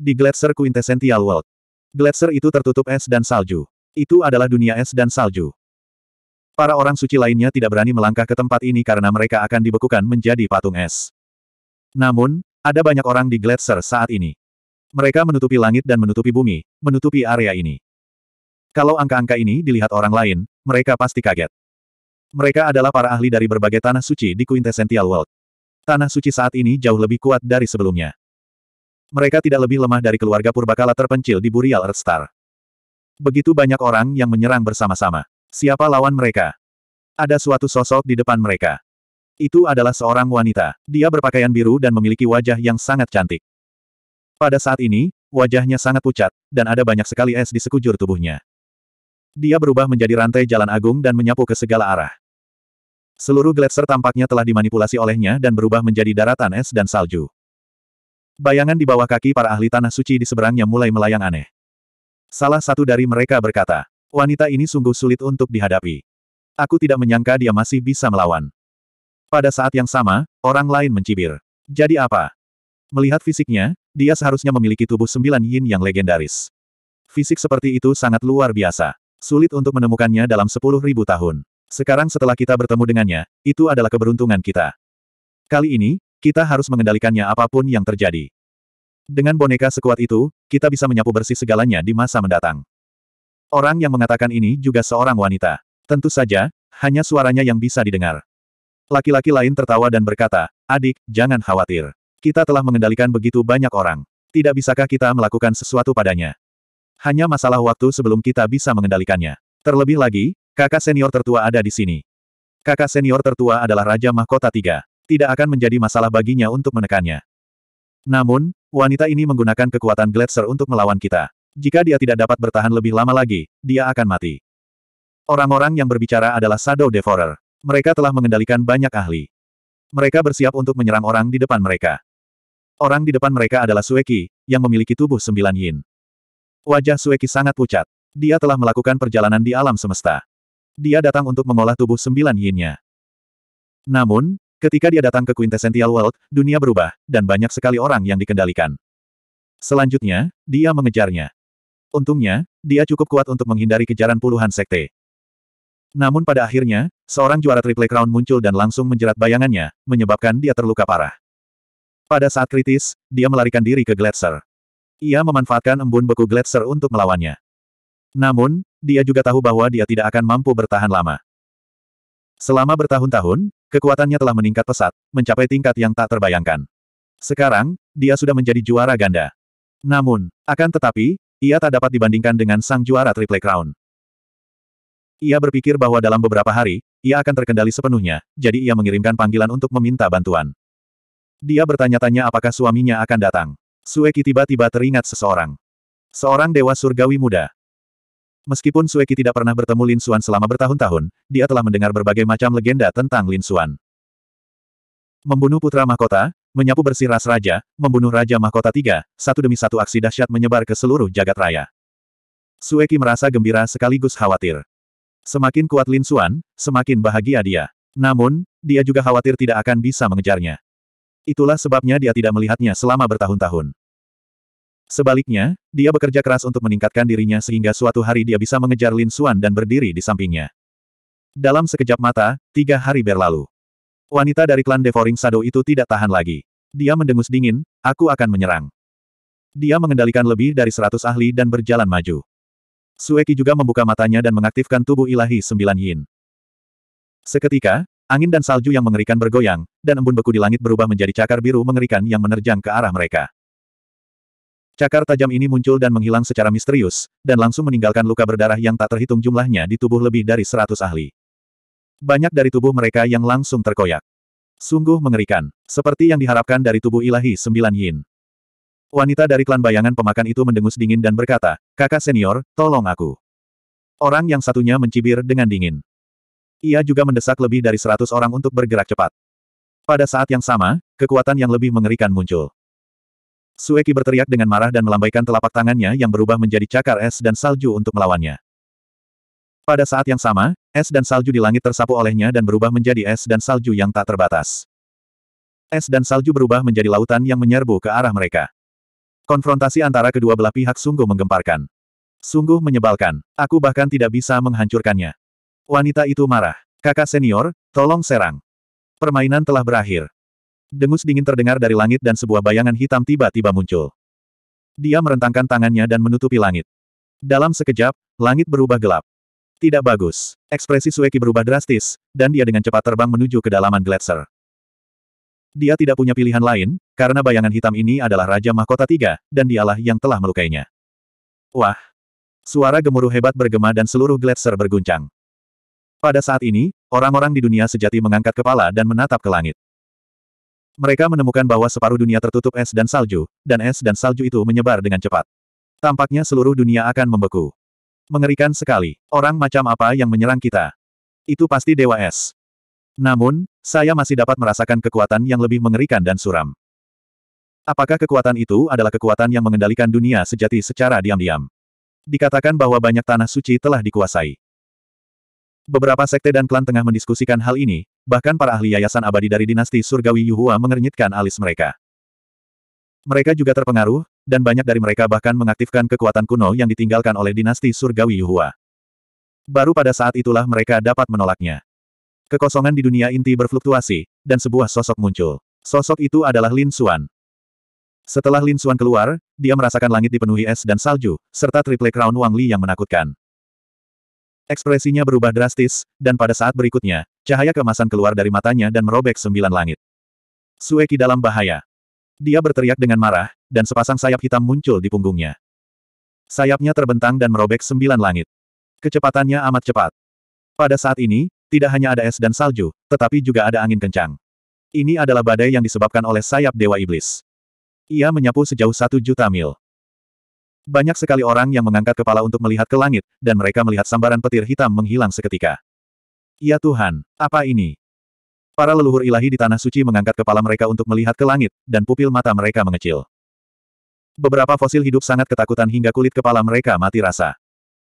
di Gletser Quintessential World. Gletser itu tertutup es dan salju. Itu adalah dunia es dan salju. Para orang suci lainnya tidak berani melangkah ke tempat ini karena mereka akan dibekukan menjadi patung es. Namun, ada banyak orang di Gletser saat ini. Mereka menutupi langit dan menutupi bumi, menutupi area ini. Kalau angka-angka ini dilihat orang lain, mereka pasti kaget. Mereka adalah para ahli dari berbagai tanah suci di Quintessential World. Tanah suci saat ini jauh lebih kuat dari sebelumnya. Mereka tidak lebih lemah dari keluarga purbakala terpencil di Burial Earthstar. Begitu banyak orang yang menyerang bersama-sama. Siapa lawan mereka? Ada suatu sosok di depan mereka. Itu adalah seorang wanita. Dia berpakaian biru dan memiliki wajah yang sangat cantik. Pada saat ini, wajahnya sangat pucat, dan ada banyak sekali es di sekujur tubuhnya. Dia berubah menjadi rantai jalan agung dan menyapu ke segala arah. Seluruh gletser tampaknya telah dimanipulasi olehnya dan berubah menjadi daratan es dan salju. Bayangan di bawah kaki para ahli tanah suci di seberangnya mulai melayang aneh. Salah satu dari mereka berkata, wanita ini sungguh sulit untuk dihadapi. Aku tidak menyangka dia masih bisa melawan. Pada saat yang sama, orang lain mencibir. Jadi apa? Melihat fisiknya, dia seharusnya memiliki tubuh sembilan yin yang legendaris. Fisik seperti itu sangat luar biasa. Sulit untuk menemukannya dalam sepuluh ribu tahun. Sekarang setelah kita bertemu dengannya, itu adalah keberuntungan kita. Kali ini, kita harus mengendalikannya apapun yang terjadi. Dengan boneka sekuat itu, kita bisa menyapu bersih segalanya di masa mendatang. Orang yang mengatakan ini juga seorang wanita. Tentu saja, hanya suaranya yang bisa didengar. Laki-laki lain tertawa dan berkata, adik, jangan khawatir. Kita telah mengendalikan begitu banyak orang. Tidak bisakah kita melakukan sesuatu padanya? Hanya masalah waktu sebelum kita bisa mengendalikannya. Terlebih lagi, kakak senior tertua ada di sini. Kakak senior tertua adalah Raja Mahkota Tiga tidak akan menjadi masalah baginya untuk menekannya. Namun, wanita ini menggunakan kekuatan Gletser untuk melawan kita. Jika dia tidak dapat bertahan lebih lama lagi, dia akan mati. Orang-orang yang berbicara adalah Shadow Devourer. Mereka telah mengendalikan banyak ahli. Mereka bersiap untuk menyerang orang di depan mereka. Orang di depan mereka adalah Sueki, yang memiliki tubuh sembilan yin. Wajah Sueki sangat pucat. Dia telah melakukan perjalanan di alam semesta. Dia datang untuk mengolah tubuh sembilan yinnya. Namun, Ketika dia datang ke Quintessential World, dunia berubah, dan banyak sekali orang yang dikendalikan. Selanjutnya, dia mengejarnya. Untungnya, dia cukup kuat untuk menghindari kejaran puluhan sekte. Namun pada akhirnya, seorang juara Triple Crown muncul dan langsung menjerat bayangannya, menyebabkan dia terluka parah. Pada saat kritis, dia melarikan diri ke Gletser. Ia memanfaatkan embun beku Gletser untuk melawannya. Namun, dia juga tahu bahwa dia tidak akan mampu bertahan lama. Selama bertahun-tahun, Kekuatannya telah meningkat pesat, mencapai tingkat yang tak terbayangkan. Sekarang, dia sudah menjadi juara ganda. Namun, akan tetapi, ia tak dapat dibandingkan dengan sang juara Triple Crown. Ia berpikir bahwa dalam beberapa hari, ia akan terkendali sepenuhnya, jadi ia mengirimkan panggilan untuk meminta bantuan. Dia bertanya-tanya apakah suaminya akan datang. Sueki tiba-tiba teringat seseorang. Seorang dewa surgawi muda. Meskipun Sueki tidak pernah bertemu Lin Xuan selama bertahun-tahun, dia telah mendengar berbagai macam legenda tentang Lin Xuan. Membunuh putra mahkota, menyapu bersih ras raja, membunuh raja mahkota tiga, satu demi satu aksi dahsyat menyebar ke seluruh jagat raya. Sueki merasa gembira sekaligus khawatir. Semakin kuat Lin Xuan, semakin bahagia dia. Namun, dia juga khawatir tidak akan bisa mengejarnya. Itulah sebabnya dia tidak melihatnya selama bertahun-tahun. Sebaliknya, dia bekerja keras untuk meningkatkan dirinya sehingga suatu hari dia bisa mengejar Lin Xuan dan berdiri di sampingnya. Dalam sekejap mata, tiga hari berlalu. Wanita dari klan Devoring Shadow itu tidak tahan lagi. Dia mendengus dingin, aku akan menyerang. Dia mengendalikan lebih dari seratus ahli dan berjalan maju. Sueki juga membuka matanya dan mengaktifkan tubuh ilahi sembilan yin. Seketika, angin dan salju yang mengerikan bergoyang, dan embun beku di langit berubah menjadi cakar biru mengerikan yang menerjang ke arah mereka. Cakar tajam ini muncul dan menghilang secara misterius, dan langsung meninggalkan luka berdarah yang tak terhitung jumlahnya di tubuh lebih dari seratus ahli. Banyak dari tubuh mereka yang langsung terkoyak. Sungguh mengerikan, seperti yang diharapkan dari tubuh ilahi sembilan yin. Wanita dari klan bayangan pemakan itu mendengus dingin dan berkata, kakak senior, tolong aku. Orang yang satunya mencibir dengan dingin. Ia juga mendesak lebih dari seratus orang untuk bergerak cepat. Pada saat yang sama, kekuatan yang lebih mengerikan muncul. Sueki berteriak dengan marah dan melambaikan telapak tangannya yang berubah menjadi cakar es dan salju untuk melawannya. Pada saat yang sama, es dan salju di langit tersapu olehnya dan berubah menjadi es dan salju yang tak terbatas. Es dan salju berubah menjadi lautan yang menyerbu ke arah mereka. Konfrontasi antara kedua belah pihak sungguh menggemparkan. Sungguh menyebalkan. Aku bahkan tidak bisa menghancurkannya. Wanita itu marah. Kakak senior, tolong serang. Permainan telah berakhir. Dengus dingin terdengar dari langit dan sebuah bayangan hitam tiba-tiba muncul. Dia merentangkan tangannya dan menutupi langit. Dalam sekejap, langit berubah gelap. Tidak bagus. Ekspresi Sueki berubah drastis, dan dia dengan cepat terbang menuju kedalaman gletser. Dia tidak punya pilihan lain, karena bayangan hitam ini adalah Raja Mahkota Tiga, dan dialah yang telah melukainya. Wah! Suara gemuruh hebat bergema dan seluruh gletser berguncang. Pada saat ini, orang-orang di dunia sejati mengangkat kepala dan menatap ke langit. Mereka menemukan bahwa separuh dunia tertutup es dan salju, dan es dan salju itu menyebar dengan cepat. Tampaknya seluruh dunia akan membeku. Mengerikan sekali. Orang macam apa yang menyerang kita? Itu pasti Dewa Es. Namun, saya masih dapat merasakan kekuatan yang lebih mengerikan dan suram. Apakah kekuatan itu adalah kekuatan yang mengendalikan dunia sejati secara diam-diam? Dikatakan bahwa banyak tanah suci telah dikuasai. Beberapa sekte dan klan tengah mendiskusikan hal ini, bahkan para ahli yayasan abadi dari dinasti surgawi Yuhua mengernyitkan alis mereka. Mereka juga terpengaruh, dan banyak dari mereka bahkan mengaktifkan kekuatan kuno yang ditinggalkan oleh dinasti surgawi Yuhua. Baru pada saat itulah mereka dapat menolaknya. Kekosongan di dunia inti berfluktuasi, dan sebuah sosok muncul. Sosok itu adalah Lin Xuan. Setelah Lin Xuan keluar, dia merasakan langit dipenuhi es dan salju, serta triple crown Wang Li yang menakutkan. Ekspresinya berubah drastis, dan pada saat berikutnya, cahaya kemasan keluar dari matanya dan merobek sembilan langit. Sueki dalam bahaya. Dia berteriak dengan marah, dan sepasang sayap hitam muncul di punggungnya. Sayapnya terbentang dan merobek sembilan langit. Kecepatannya amat cepat. Pada saat ini, tidak hanya ada es dan salju, tetapi juga ada angin kencang. Ini adalah badai yang disebabkan oleh sayap Dewa Iblis. Ia menyapu sejauh satu juta mil. Banyak sekali orang yang mengangkat kepala untuk melihat ke langit, dan mereka melihat sambaran petir hitam menghilang seketika. Ya Tuhan, apa ini? Para leluhur ilahi di Tanah Suci mengangkat kepala mereka untuk melihat ke langit, dan pupil mata mereka mengecil. Beberapa fosil hidup sangat ketakutan hingga kulit kepala mereka mati rasa.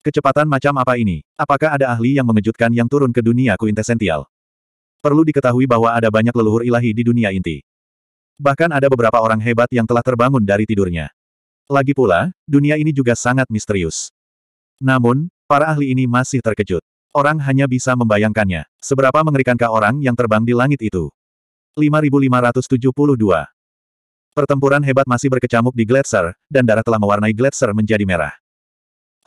Kecepatan macam apa ini? Apakah ada ahli yang mengejutkan yang turun ke dunia kuintesential? Perlu diketahui bahwa ada banyak leluhur ilahi di dunia inti. Bahkan ada beberapa orang hebat yang telah terbangun dari tidurnya. Lagi pula, dunia ini juga sangat misterius. Namun, para ahli ini masih terkejut. Orang hanya bisa membayangkannya. Seberapa mengerikankah orang yang terbang di langit itu? 5572 Pertempuran hebat masih berkecamuk di gletser, dan darah telah mewarnai gletser menjadi merah.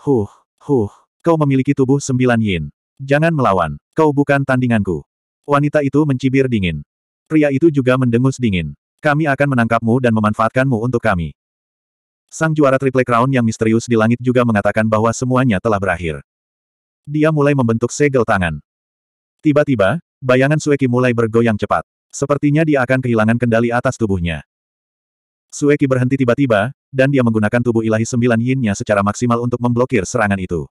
Huh, huh, kau memiliki tubuh sembilan yin. Jangan melawan, kau bukan tandinganku. Wanita itu mencibir dingin. Pria itu juga mendengus dingin. Kami akan menangkapmu dan memanfaatkanmu untuk kami. Sang juara Triple Crown yang misterius di langit juga mengatakan bahwa semuanya telah berakhir. Dia mulai membentuk segel tangan. Tiba-tiba, bayangan Sueki mulai bergoyang cepat. Sepertinya dia akan kehilangan kendali atas tubuhnya. Sueki berhenti tiba-tiba, dan dia menggunakan tubuh ilahi sembilan yinnya secara maksimal untuk memblokir serangan itu.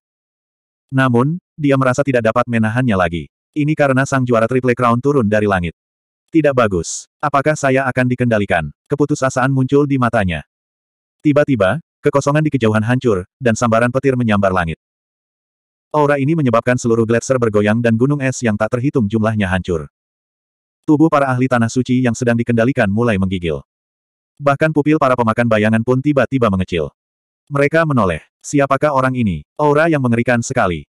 Namun, dia merasa tidak dapat menahannya lagi. Ini karena sang juara Triple Crown turun dari langit. Tidak bagus. Apakah saya akan dikendalikan? Keputusasaan muncul di matanya. Tiba-tiba, kekosongan di kejauhan hancur, dan sambaran petir menyambar langit. Aura ini menyebabkan seluruh gletser bergoyang dan gunung es yang tak terhitung jumlahnya hancur. Tubuh para ahli tanah suci yang sedang dikendalikan mulai menggigil. Bahkan pupil para pemakan bayangan pun tiba-tiba mengecil. Mereka menoleh. Siapakah orang ini? Aura yang mengerikan sekali.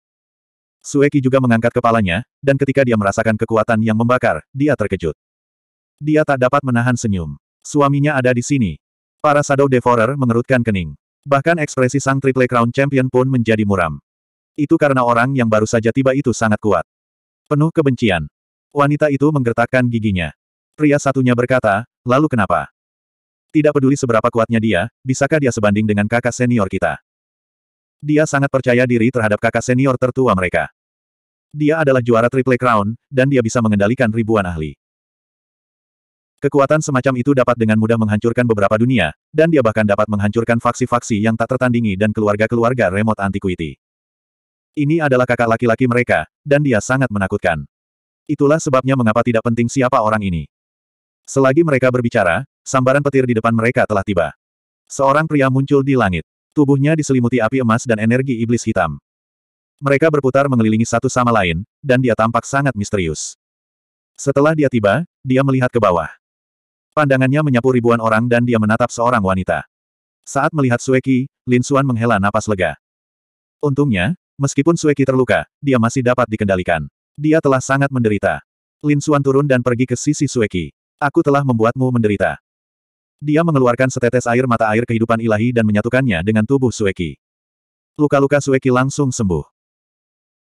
Sueki juga mengangkat kepalanya, dan ketika dia merasakan kekuatan yang membakar, dia terkejut. Dia tak dapat menahan senyum. Suaminya ada di sini. Para Shadow Devourer mengerutkan kening. Bahkan ekspresi sang Triple Crown Champion pun menjadi muram. Itu karena orang yang baru saja tiba itu sangat kuat. Penuh kebencian. Wanita itu menggertakkan giginya. Pria satunya berkata, lalu kenapa? Tidak peduli seberapa kuatnya dia, bisakah dia sebanding dengan kakak senior kita? Dia sangat percaya diri terhadap kakak senior tertua mereka. Dia adalah juara Triple Crown, dan dia bisa mengendalikan ribuan ahli. Kekuatan semacam itu dapat dengan mudah menghancurkan beberapa dunia, dan dia bahkan dapat menghancurkan faksi-faksi yang tak tertandingi dan keluarga-keluarga remote antiquity. Ini adalah kakak laki-laki mereka, dan dia sangat menakutkan. Itulah sebabnya mengapa tidak penting siapa orang ini. Selagi mereka berbicara, sambaran petir di depan mereka telah tiba. Seorang pria muncul di langit. Tubuhnya diselimuti api emas dan energi iblis hitam. Mereka berputar mengelilingi satu sama lain, dan dia tampak sangat misterius. Setelah dia tiba, dia melihat ke bawah. Pandangannya menyapu ribuan orang dan dia menatap seorang wanita. Saat melihat Sueki, Lin Xuan menghela napas lega. Untungnya, meskipun Sueki terluka, dia masih dapat dikendalikan. Dia telah sangat menderita. Lin Xuan turun dan pergi ke sisi Sueki. Aku telah membuatmu menderita. Dia mengeluarkan setetes air mata air kehidupan ilahi dan menyatukannya dengan tubuh Sueki. Luka-luka Sueki langsung sembuh.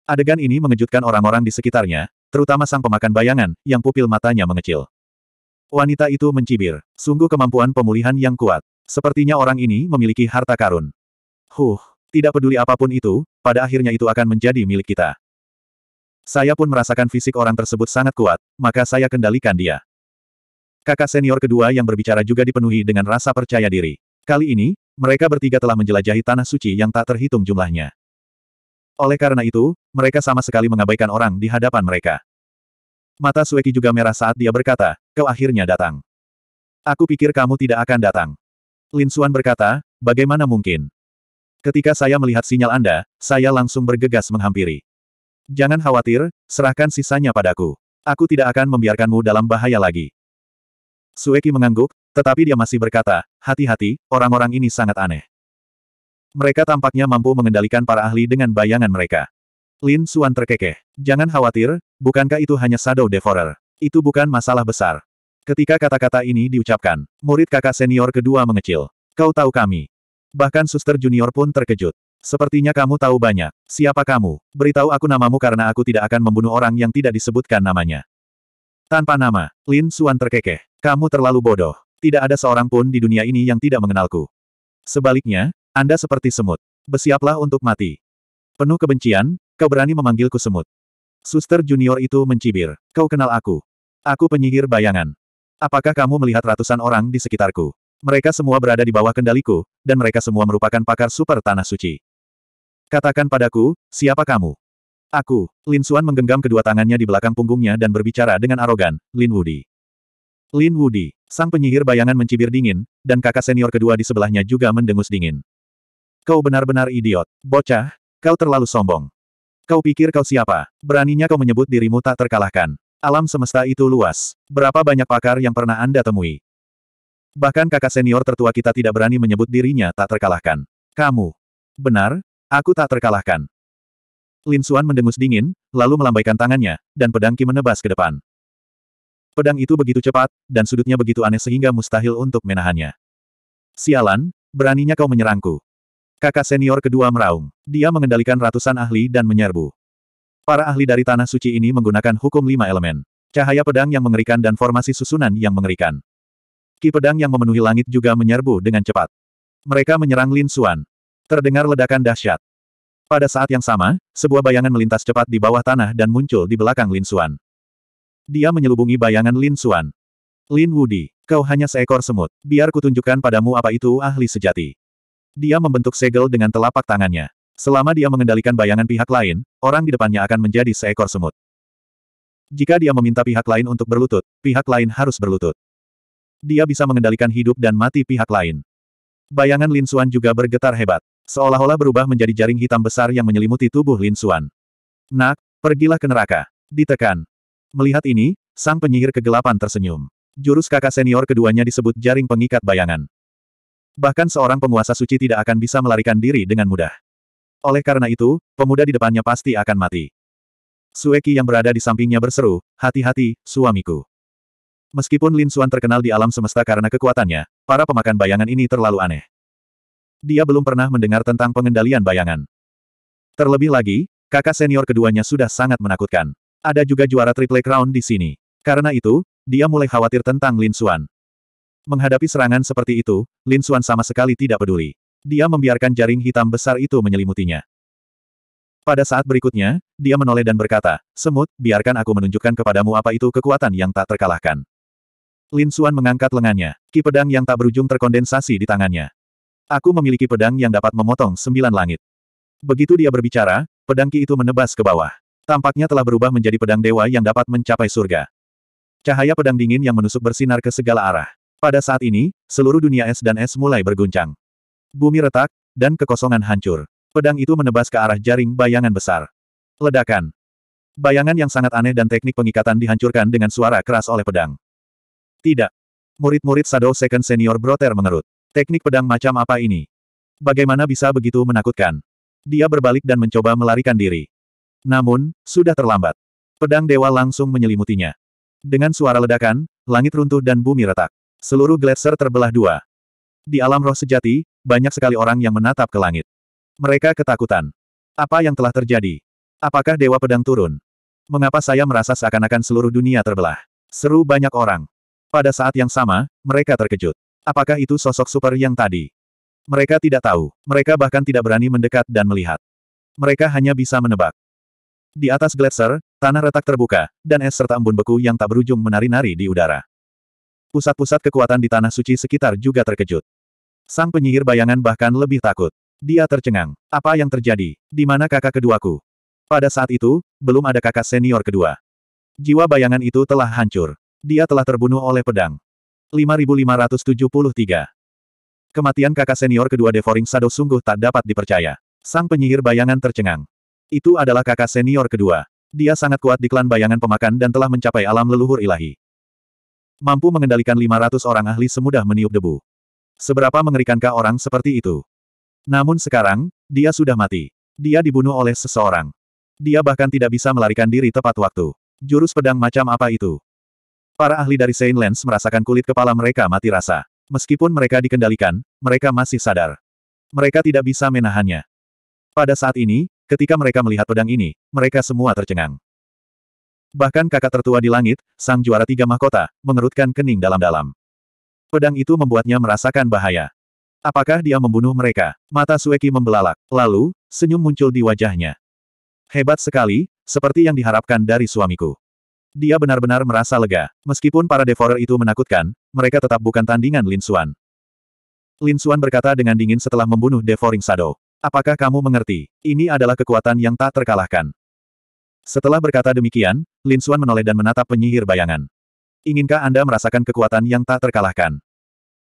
Adegan ini mengejutkan orang-orang di sekitarnya, terutama sang pemakan bayangan, yang pupil matanya mengecil. Wanita itu mencibir. Sungguh kemampuan pemulihan yang kuat. Sepertinya orang ini memiliki harta karun. Huh, tidak peduli apapun itu, pada akhirnya itu akan menjadi milik kita. Saya pun merasakan fisik orang tersebut sangat kuat, maka saya kendalikan dia. Kakak senior kedua yang berbicara juga dipenuhi dengan rasa percaya diri. Kali ini, mereka bertiga telah menjelajahi tanah suci yang tak terhitung jumlahnya. Oleh karena itu, mereka sama sekali mengabaikan orang di hadapan mereka. Mata Sueki juga merah saat dia berkata, kau akhirnya datang. Aku pikir kamu tidak akan datang. Lin Suan berkata, bagaimana mungkin? Ketika saya melihat sinyal Anda, saya langsung bergegas menghampiri. Jangan khawatir, serahkan sisanya padaku. Aku tidak akan membiarkanmu dalam bahaya lagi. Sueki mengangguk, tetapi dia masih berkata, hati-hati, orang-orang ini sangat aneh. Mereka tampaknya mampu mengendalikan para ahli dengan bayangan mereka. Lin Suan terkekeh. Jangan khawatir, bukankah itu hanya Shadow Devourer? Itu bukan masalah besar. Ketika kata-kata ini diucapkan, murid kakak senior kedua mengecil. Kau tahu kami. Bahkan suster junior pun terkejut. Sepertinya kamu tahu banyak. Siapa kamu? Beritahu aku namamu karena aku tidak akan membunuh orang yang tidak disebutkan namanya. Tanpa nama, Lin Suan terkekeh. Kamu terlalu bodoh. Tidak ada seorang pun di dunia ini yang tidak mengenalku. Sebaliknya, Anda seperti semut. Bersiaplah untuk mati. Penuh kebencian, Kau berani memanggilku semut. Suster junior itu mencibir. Kau kenal aku. Aku penyihir bayangan. Apakah kamu melihat ratusan orang di sekitarku? Mereka semua berada di bawah kendaliku, dan mereka semua merupakan pakar super tanah suci. Katakan padaku, siapa kamu? Aku, Lin Suan menggenggam kedua tangannya di belakang punggungnya dan berbicara dengan arogan, Lin Wudi. Lin Wudi, sang penyihir bayangan mencibir dingin, dan kakak senior kedua di sebelahnya juga mendengus dingin. Kau benar-benar idiot, bocah, kau terlalu sombong. Kau pikir kau siapa? Beraninya kau menyebut dirimu tak terkalahkan. Alam semesta itu luas. Berapa banyak pakar yang pernah Anda temui? Bahkan kakak senior tertua kita tidak berani menyebut dirinya tak terkalahkan. Kamu. Benar, aku tak terkalahkan. Lin Suan mendengus dingin, lalu melambaikan tangannya, dan pedang Ki menebas ke depan. Pedang itu begitu cepat, dan sudutnya begitu aneh sehingga mustahil untuk menahannya. Sialan, beraninya kau menyerangku. Kakak senior kedua meraung. Dia mengendalikan ratusan ahli dan menyerbu. Para ahli dari Tanah Suci ini menggunakan hukum lima elemen. Cahaya pedang yang mengerikan dan formasi susunan yang mengerikan. Ki pedang yang memenuhi langit juga menyerbu dengan cepat. Mereka menyerang Lin Xuan. Terdengar ledakan dahsyat. Pada saat yang sama, sebuah bayangan melintas cepat di bawah tanah dan muncul di belakang Lin Xuan. Dia menyelubungi bayangan Lin Xuan. Lin Wudi, kau hanya seekor semut. Biar kutunjukkan padamu apa itu ahli sejati. Dia membentuk segel dengan telapak tangannya. Selama dia mengendalikan bayangan pihak lain, orang di depannya akan menjadi seekor semut. Jika dia meminta pihak lain untuk berlutut, pihak lain harus berlutut. Dia bisa mengendalikan hidup dan mati pihak lain. Bayangan Lin Xuan juga bergetar hebat. Seolah-olah berubah menjadi jaring hitam besar yang menyelimuti tubuh Lin Xuan. Nak, pergilah ke neraka. Ditekan. Melihat ini, sang penyihir kegelapan tersenyum. Jurus kakak senior keduanya disebut jaring pengikat bayangan. Bahkan seorang penguasa suci tidak akan bisa melarikan diri dengan mudah. Oleh karena itu, pemuda di depannya pasti akan mati. Sueki yang berada di sampingnya berseru, hati-hati, suamiku. Meskipun Lin Suan terkenal di alam semesta karena kekuatannya, para pemakan bayangan ini terlalu aneh. Dia belum pernah mendengar tentang pengendalian bayangan. Terlebih lagi, kakak senior keduanya sudah sangat menakutkan. Ada juga juara Triple Crown di sini. Karena itu, dia mulai khawatir tentang Lin Suan. Menghadapi serangan seperti itu, Lin Xuan sama sekali tidak peduli. Dia membiarkan jaring hitam besar itu menyelimutinya. Pada saat berikutnya, dia menoleh dan berkata, Semut, biarkan aku menunjukkan kepadamu apa itu kekuatan yang tak terkalahkan. Lin Xuan mengangkat lengannya. Ki pedang yang tak berujung terkondensasi di tangannya. Aku memiliki pedang yang dapat memotong sembilan langit. Begitu dia berbicara, pedang Ki itu menebas ke bawah. Tampaknya telah berubah menjadi pedang dewa yang dapat mencapai surga. Cahaya pedang dingin yang menusuk bersinar ke segala arah. Pada saat ini, seluruh dunia es dan es mulai berguncang. Bumi retak, dan kekosongan hancur. Pedang itu menebas ke arah jaring bayangan besar. Ledakan. Bayangan yang sangat aneh dan teknik pengikatan dihancurkan dengan suara keras oleh pedang. Tidak. Murid-murid Sado Second Senior Brother mengerut. Teknik pedang macam apa ini? Bagaimana bisa begitu menakutkan? Dia berbalik dan mencoba melarikan diri. Namun, sudah terlambat. Pedang dewa langsung menyelimutinya. Dengan suara ledakan, langit runtuh dan bumi retak. Seluruh gletser terbelah dua. Di alam roh sejati, banyak sekali orang yang menatap ke langit. Mereka ketakutan. Apa yang telah terjadi? Apakah Dewa Pedang turun? Mengapa saya merasa seakan-akan seluruh dunia terbelah? Seru banyak orang. Pada saat yang sama, mereka terkejut. Apakah itu sosok super yang tadi? Mereka tidak tahu. Mereka bahkan tidak berani mendekat dan melihat. Mereka hanya bisa menebak. Di atas gletser, tanah retak terbuka, dan es serta embun beku yang tak berujung menari-nari di udara. Pusat-pusat kekuatan di Tanah Suci sekitar juga terkejut. Sang penyihir bayangan bahkan lebih takut. Dia tercengang. Apa yang terjadi? Di mana kakak keduaku? Pada saat itu, belum ada kakak senior kedua. Jiwa bayangan itu telah hancur. Dia telah terbunuh oleh pedang. 5573. Kematian kakak senior kedua Devoring Shadow sungguh tak dapat dipercaya. Sang penyihir bayangan tercengang. Itu adalah kakak senior kedua. Dia sangat kuat di klan bayangan pemakan dan telah mencapai alam leluhur ilahi. Mampu mengendalikan 500 orang ahli semudah meniup debu. Seberapa mengerikankah orang seperti itu? Namun sekarang, dia sudah mati. Dia dibunuh oleh seseorang. Dia bahkan tidak bisa melarikan diri tepat waktu. Jurus pedang macam apa itu? Para ahli dari Saint Lens merasakan kulit kepala mereka mati rasa. Meskipun mereka dikendalikan, mereka masih sadar. Mereka tidak bisa menahannya. Pada saat ini, ketika mereka melihat pedang ini, mereka semua tercengang. Bahkan kakak tertua di langit, sang juara tiga mahkota, mengerutkan kening dalam-dalam. Pedang itu membuatnya merasakan bahaya. Apakah dia membunuh mereka? Mata Sueki membelalak, lalu, senyum muncul di wajahnya. Hebat sekali, seperti yang diharapkan dari suamiku. Dia benar-benar merasa lega. Meskipun para devorer itu menakutkan, mereka tetap bukan tandingan Lin Xuan. Lin Xuan berkata dengan dingin setelah membunuh Devouring Shadow. Apakah kamu mengerti? Ini adalah kekuatan yang tak terkalahkan. Setelah berkata demikian, Lin Xuan menoleh dan menatap penyihir bayangan. Inginkah Anda merasakan kekuatan yang tak terkalahkan?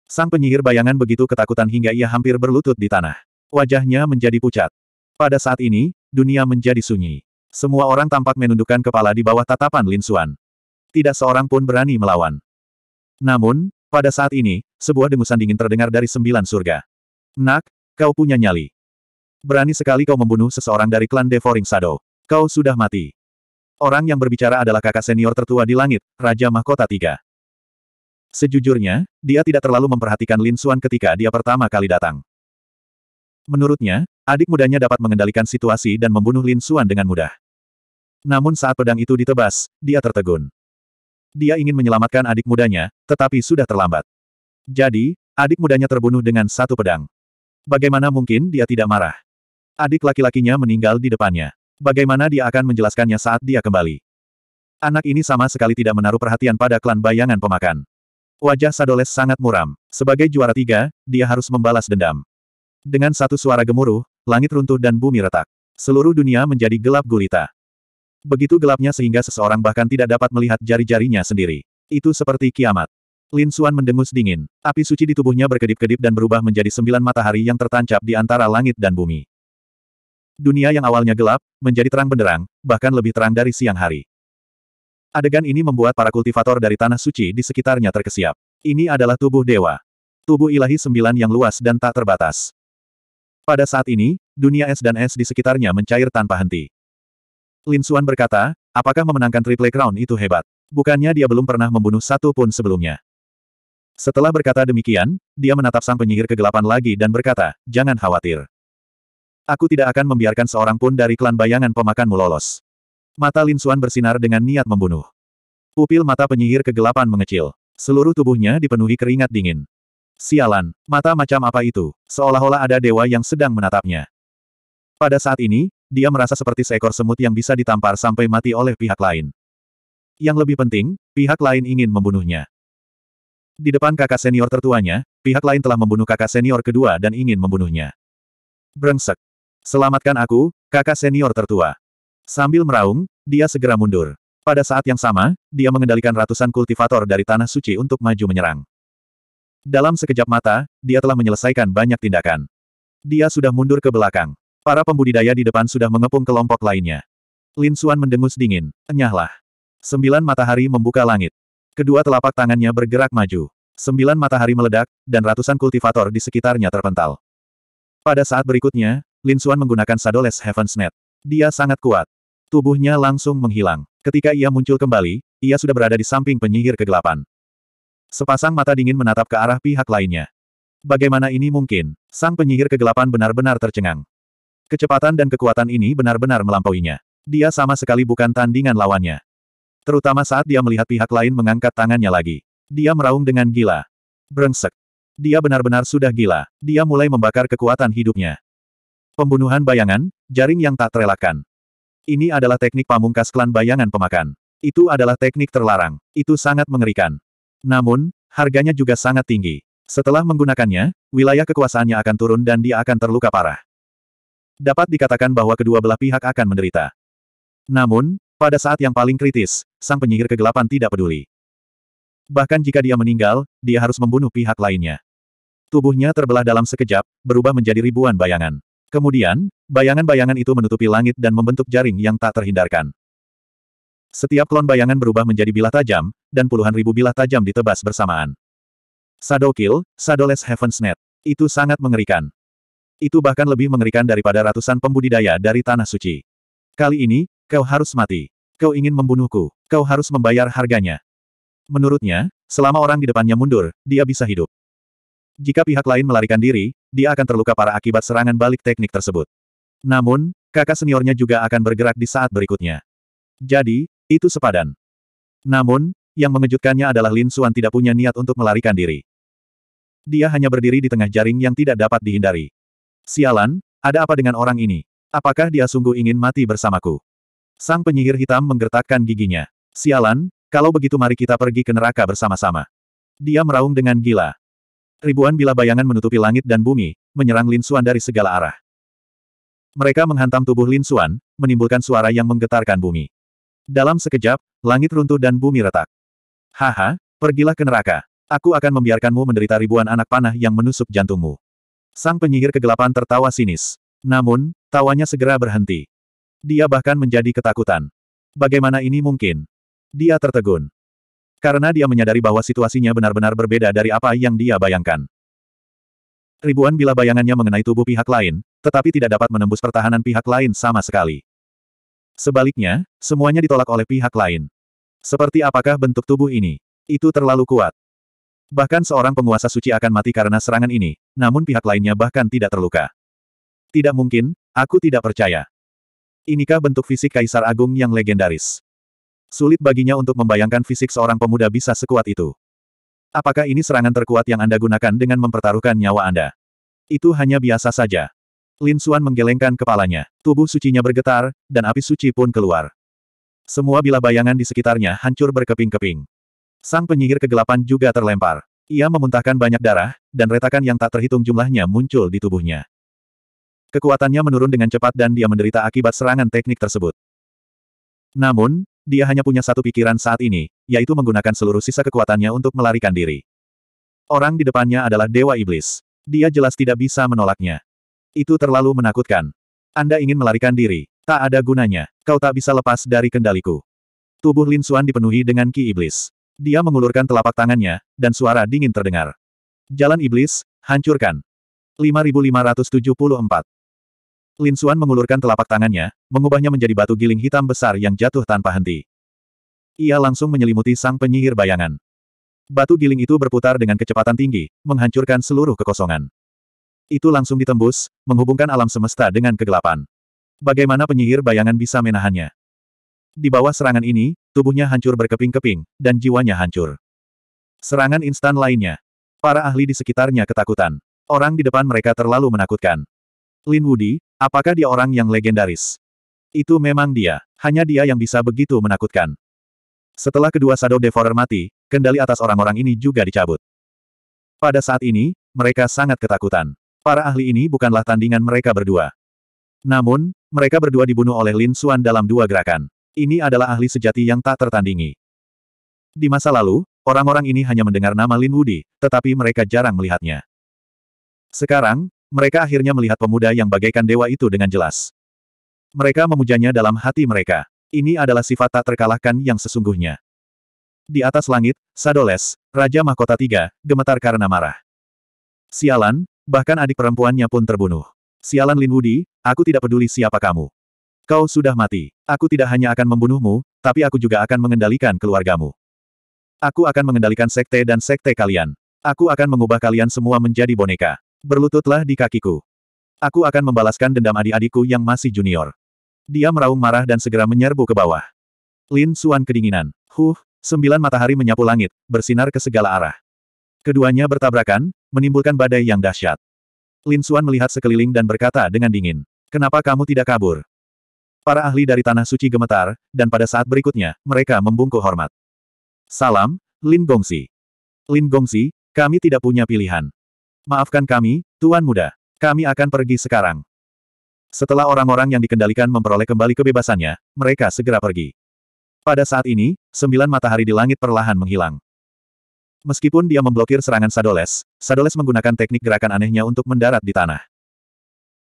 Sang penyihir bayangan begitu ketakutan hingga ia hampir berlutut di tanah. Wajahnya menjadi pucat. Pada saat ini, dunia menjadi sunyi. Semua orang tampak menundukkan kepala di bawah tatapan Lin Xuan. Tidak seorang pun berani melawan. Namun, pada saat ini, sebuah dengusan dingin terdengar dari sembilan surga. Nak, kau punya nyali. Berani sekali kau membunuh seseorang dari klan Devouring Shadow. Kau sudah mati. Orang yang berbicara adalah kakak senior tertua di langit, Raja Mahkota Tiga. Sejujurnya, dia tidak terlalu memperhatikan Lin Xuan ketika dia pertama kali datang. Menurutnya, adik mudanya dapat mengendalikan situasi dan membunuh Lin Xuan dengan mudah. Namun saat pedang itu ditebas, dia tertegun. Dia ingin menyelamatkan adik mudanya, tetapi sudah terlambat. Jadi, adik mudanya terbunuh dengan satu pedang. Bagaimana mungkin dia tidak marah? Adik laki-lakinya meninggal di depannya. Bagaimana dia akan menjelaskannya saat dia kembali? Anak ini sama sekali tidak menaruh perhatian pada klan bayangan pemakan. Wajah Sadoles sangat muram. Sebagai juara tiga, dia harus membalas dendam. Dengan satu suara gemuruh, langit runtuh dan bumi retak. Seluruh dunia menjadi gelap gulita. Begitu gelapnya sehingga seseorang bahkan tidak dapat melihat jari-jarinya sendiri. Itu seperti kiamat. Lin Suan mendengus dingin. Api suci di tubuhnya berkedip-kedip dan berubah menjadi sembilan matahari yang tertancap di antara langit dan bumi. Dunia yang awalnya gelap, menjadi terang benderang, bahkan lebih terang dari siang hari. Adegan ini membuat para kultivator dari tanah suci di sekitarnya terkesiap. Ini adalah tubuh dewa. Tubuh ilahi sembilan yang luas dan tak terbatas. Pada saat ini, dunia es dan es di sekitarnya mencair tanpa henti. Lin Suan berkata, apakah memenangkan Triple Crown itu hebat? Bukannya dia belum pernah membunuh satu pun sebelumnya. Setelah berkata demikian, dia menatap sang penyihir kegelapan lagi dan berkata, jangan khawatir. Aku tidak akan membiarkan seorang pun dari klan bayangan pemakanmu lolos. Mata Lin Suan bersinar dengan niat membunuh. Pupil mata penyihir kegelapan mengecil. Seluruh tubuhnya dipenuhi keringat dingin. Sialan, mata macam apa itu? Seolah-olah ada dewa yang sedang menatapnya. Pada saat ini, dia merasa seperti seekor semut yang bisa ditampar sampai mati oleh pihak lain. Yang lebih penting, pihak lain ingin membunuhnya. Di depan kakak senior tertuanya, pihak lain telah membunuh kakak senior kedua dan ingin membunuhnya. Brengsek, Selamatkan aku, kakak senior tertua. Sambil meraung, dia segera mundur. Pada saat yang sama, dia mengendalikan ratusan kultivator dari Tanah Suci untuk maju menyerang. Dalam sekejap mata, dia telah menyelesaikan banyak tindakan. Dia sudah mundur ke belakang. Para pembudidaya di depan sudah mengepung kelompok lainnya. Lin Xuan mendengus dingin, enyahlah. Sembilan matahari membuka langit. Kedua telapak tangannya bergerak maju. Sembilan matahari meledak, dan ratusan kultivator di sekitarnya terpental. Pada saat berikutnya, Lin Xuan menggunakan Sadoles Heaven's Net. Dia sangat kuat. Tubuhnya langsung menghilang. Ketika ia muncul kembali, ia sudah berada di samping penyihir kegelapan. Sepasang mata dingin menatap ke arah pihak lainnya. Bagaimana ini mungkin? Sang penyihir kegelapan benar-benar tercengang. Kecepatan dan kekuatan ini benar-benar melampauinya. Dia sama sekali bukan tandingan lawannya. Terutama saat dia melihat pihak lain mengangkat tangannya lagi. Dia meraung dengan gila. Brengsek. Dia benar-benar sudah gila. Dia mulai membakar kekuatan hidupnya. Pembunuhan bayangan, jaring yang tak terelakkan. Ini adalah teknik pamungkas klan bayangan pemakan. Itu adalah teknik terlarang. Itu sangat mengerikan. Namun, harganya juga sangat tinggi. Setelah menggunakannya, wilayah kekuasaannya akan turun dan dia akan terluka parah. Dapat dikatakan bahwa kedua belah pihak akan menderita. Namun, pada saat yang paling kritis, sang penyihir kegelapan tidak peduli. Bahkan jika dia meninggal, dia harus membunuh pihak lainnya. Tubuhnya terbelah dalam sekejap, berubah menjadi ribuan bayangan. Kemudian, bayangan-bayangan itu menutupi langit dan membentuk jaring yang tak terhindarkan. Setiap klon bayangan berubah menjadi bilah tajam, dan puluhan ribu bilah tajam ditebas bersamaan. Shadow Kill, Shadowless Heaven's Net. Itu sangat mengerikan. Itu bahkan lebih mengerikan daripada ratusan pembudidaya dari Tanah Suci. Kali ini, kau harus mati. Kau ingin membunuhku. Kau harus membayar harganya. Menurutnya, selama orang di depannya mundur, dia bisa hidup. Jika pihak lain melarikan diri, dia akan terluka parah akibat serangan balik teknik tersebut. Namun, kakak seniornya juga akan bergerak di saat berikutnya. Jadi, itu sepadan. Namun, yang mengejutkannya adalah Lin Xuan tidak punya niat untuk melarikan diri. Dia hanya berdiri di tengah jaring yang tidak dapat dihindari. Sialan, ada apa dengan orang ini? Apakah dia sungguh ingin mati bersamaku? Sang penyihir hitam menggertakkan giginya. Sialan, kalau begitu mari kita pergi ke neraka bersama-sama. Dia meraung dengan gila. Ribuan bila bayangan menutupi langit dan bumi, menyerang Lin Xuan dari segala arah. Mereka menghantam tubuh Lin Xuan, menimbulkan suara yang menggetarkan bumi. Dalam sekejap, langit runtuh dan bumi retak. Haha, pergilah ke neraka. Aku akan membiarkanmu menderita ribuan anak panah yang menusuk jantungmu. Sang penyihir kegelapan tertawa sinis. Namun, tawanya segera berhenti. Dia bahkan menjadi ketakutan. Bagaimana ini mungkin? Dia tertegun. Karena dia menyadari bahwa situasinya benar-benar berbeda dari apa yang dia bayangkan. Ribuan bila bayangannya mengenai tubuh pihak lain, tetapi tidak dapat menembus pertahanan pihak lain sama sekali. Sebaliknya, semuanya ditolak oleh pihak lain. Seperti apakah bentuk tubuh ini? Itu terlalu kuat. Bahkan seorang penguasa suci akan mati karena serangan ini, namun pihak lainnya bahkan tidak terluka. Tidak mungkin, aku tidak percaya. Inikah bentuk fisik Kaisar Agung yang legendaris? Sulit baginya untuk membayangkan fisik seorang pemuda bisa sekuat itu. Apakah ini serangan terkuat yang Anda gunakan dengan mempertaruhkan nyawa Anda? Itu hanya biasa saja. Lin Xuan menggelengkan kepalanya. Tubuh sucinya bergetar, dan api suci pun keluar. Semua bila bayangan di sekitarnya hancur berkeping-keping. Sang penyihir kegelapan juga terlempar. Ia memuntahkan banyak darah, dan retakan yang tak terhitung jumlahnya muncul di tubuhnya. Kekuatannya menurun dengan cepat dan dia menderita akibat serangan teknik tersebut. Namun, dia hanya punya satu pikiran saat ini, yaitu menggunakan seluruh sisa kekuatannya untuk melarikan diri. Orang di depannya adalah Dewa Iblis. Dia jelas tidak bisa menolaknya. Itu terlalu menakutkan. Anda ingin melarikan diri. Tak ada gunanya. Kau tak bisa lepas dari kendaliku. Tubuh Lin Suan dipenuhi dengan ki iblis. Dia mengulurkan telapak tangannya, dan suara dingin terdengar. Jalan iblis, hancurkan. 5574. Lin Xuan mengulurkan telapak tangannya, mengubahnya menjadi batu giling hitam besar yang jatuh tanpa henti. Ia langsung menyelimuti sang penyihir bayangan. Batu giling itu berputar dengan kecepatan tinggi, menghancurkan seluruh kekosongan. Itu langsung ditembus, menghubungkan alam semesta dengan kegelapan. Bagaimana penyihir bayangan bisa menahannya? Di bawah serangan ini, tubuhnya hancur berkeping-keping, dan jiwanya hancur. Serangan instan lainnya. Para ahli di sekitarnya ketakutan. Orang di depan mereka terlalu menakutkan. Lin Wudi, apakah dia orang yang legendaris? Itu memang dia, hanya dia yang bisa begitu menakutkan. Setelah kedua Shadow Devourer mati, kendali atas orang-orang ini juga dicabut. Pada saat ini, mereka sangat ketakutan. Para ahli ini bukanlah tandingan mereka berdua. Namun, mereka berdua dibunuh oleh Lin Xuan dalam dua gerakan. Ini adalah ahli sejati yang tak tertandingi. Di masa lalu, orang-orang ini hanya mendengar nama Lin Wudi, tetapi mereka jarang melihatnya. Sekarang, mereka akhirnya melihat pemuda yang bagaikan dewa itu dengan jelas. Mereka memujanya dalam hati mereka. Ini adalah sifat tak terkalahkan yang sesungguhnya. Di atas langit, Sadoles, Raja Mahkota Tiga, gemetar karena marah. Sialan, bahkan adik perempuannya pun terbunuh. Sialan Lin Wudi, aku tidak peduli siapa kamu. Kau sudah mati. Aku tidak hanya akan membunuhmu, tapi aku juga akan mengendalikan keluargamu. Aku akan mengendalikan sekte dan sekte kalian. Aku akan mengubah kalian semua menjadi boneka. Berlututlah di kakiku. Aku akan membalaskan dendam adik-adikku yang masih junior. Dia meraung marah dan segera menyerbu ke bawah. Lin Suan kedinginan. Huh, sembilan matahari menyapu langit, bersinar ke segala arah. Keduanya bertabrakan, menimbulkan badai yang dahsyat. Lin Suan melihat sekeliling dan berkata dengan dingin. Kenapa kamu tidak kabur? Para ahli dari Tanah Suci gemetar, dan pada saat berikutnya, mereka membungkuk hormat. Salam, Lin Gongsi. Lin Gongsi, kami tidak punya pilihan. Maafkan kami, Tuan Muda. Kami akan pergi sekarang. Setelah orang-orang yang dikendalikan memperoleh kembali kebebasannya, mereka segera pergi. Pada saat ini, sembilan matahari di langit perlahan menghilang. Meskipun dia memblokir serangan Sadoles, Sadoles menggunakan teknik gerakan anehnya untuk mendarat di tanah.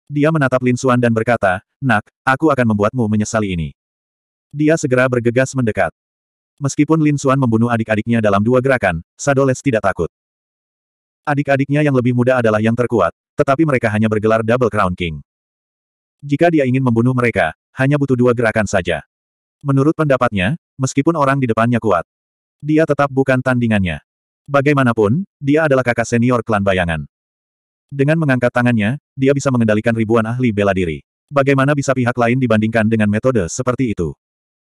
Dia menatap Lin Suan dan berkata, Nak, aku akan membuatmu menyesali ini. Dia segera bergegas mendekat. Meskipun Lin Suan membunuh adik-adiknya dalam dua gerakan, Sadoles tidak takut. Adik-adiknya yang lebih muda adalah yang terkuat, tetapi mereka hanya bergelar Double Crown King. Jika dia ingin membunuh mereka, hanya butuh dua gerakan saja. Menurut pendapatnya, meskipun orang di depannya kuat, dia tetap bukan tandingannya. Bagaimanapun, dia adalah kakak senior klan bayangan. Dengan mengangkat tangannya, dia bisa mengendalikan ribuan ahli bela diri. Bagaimana bisa pihak lain dibandingkan dengan metode seperti itu?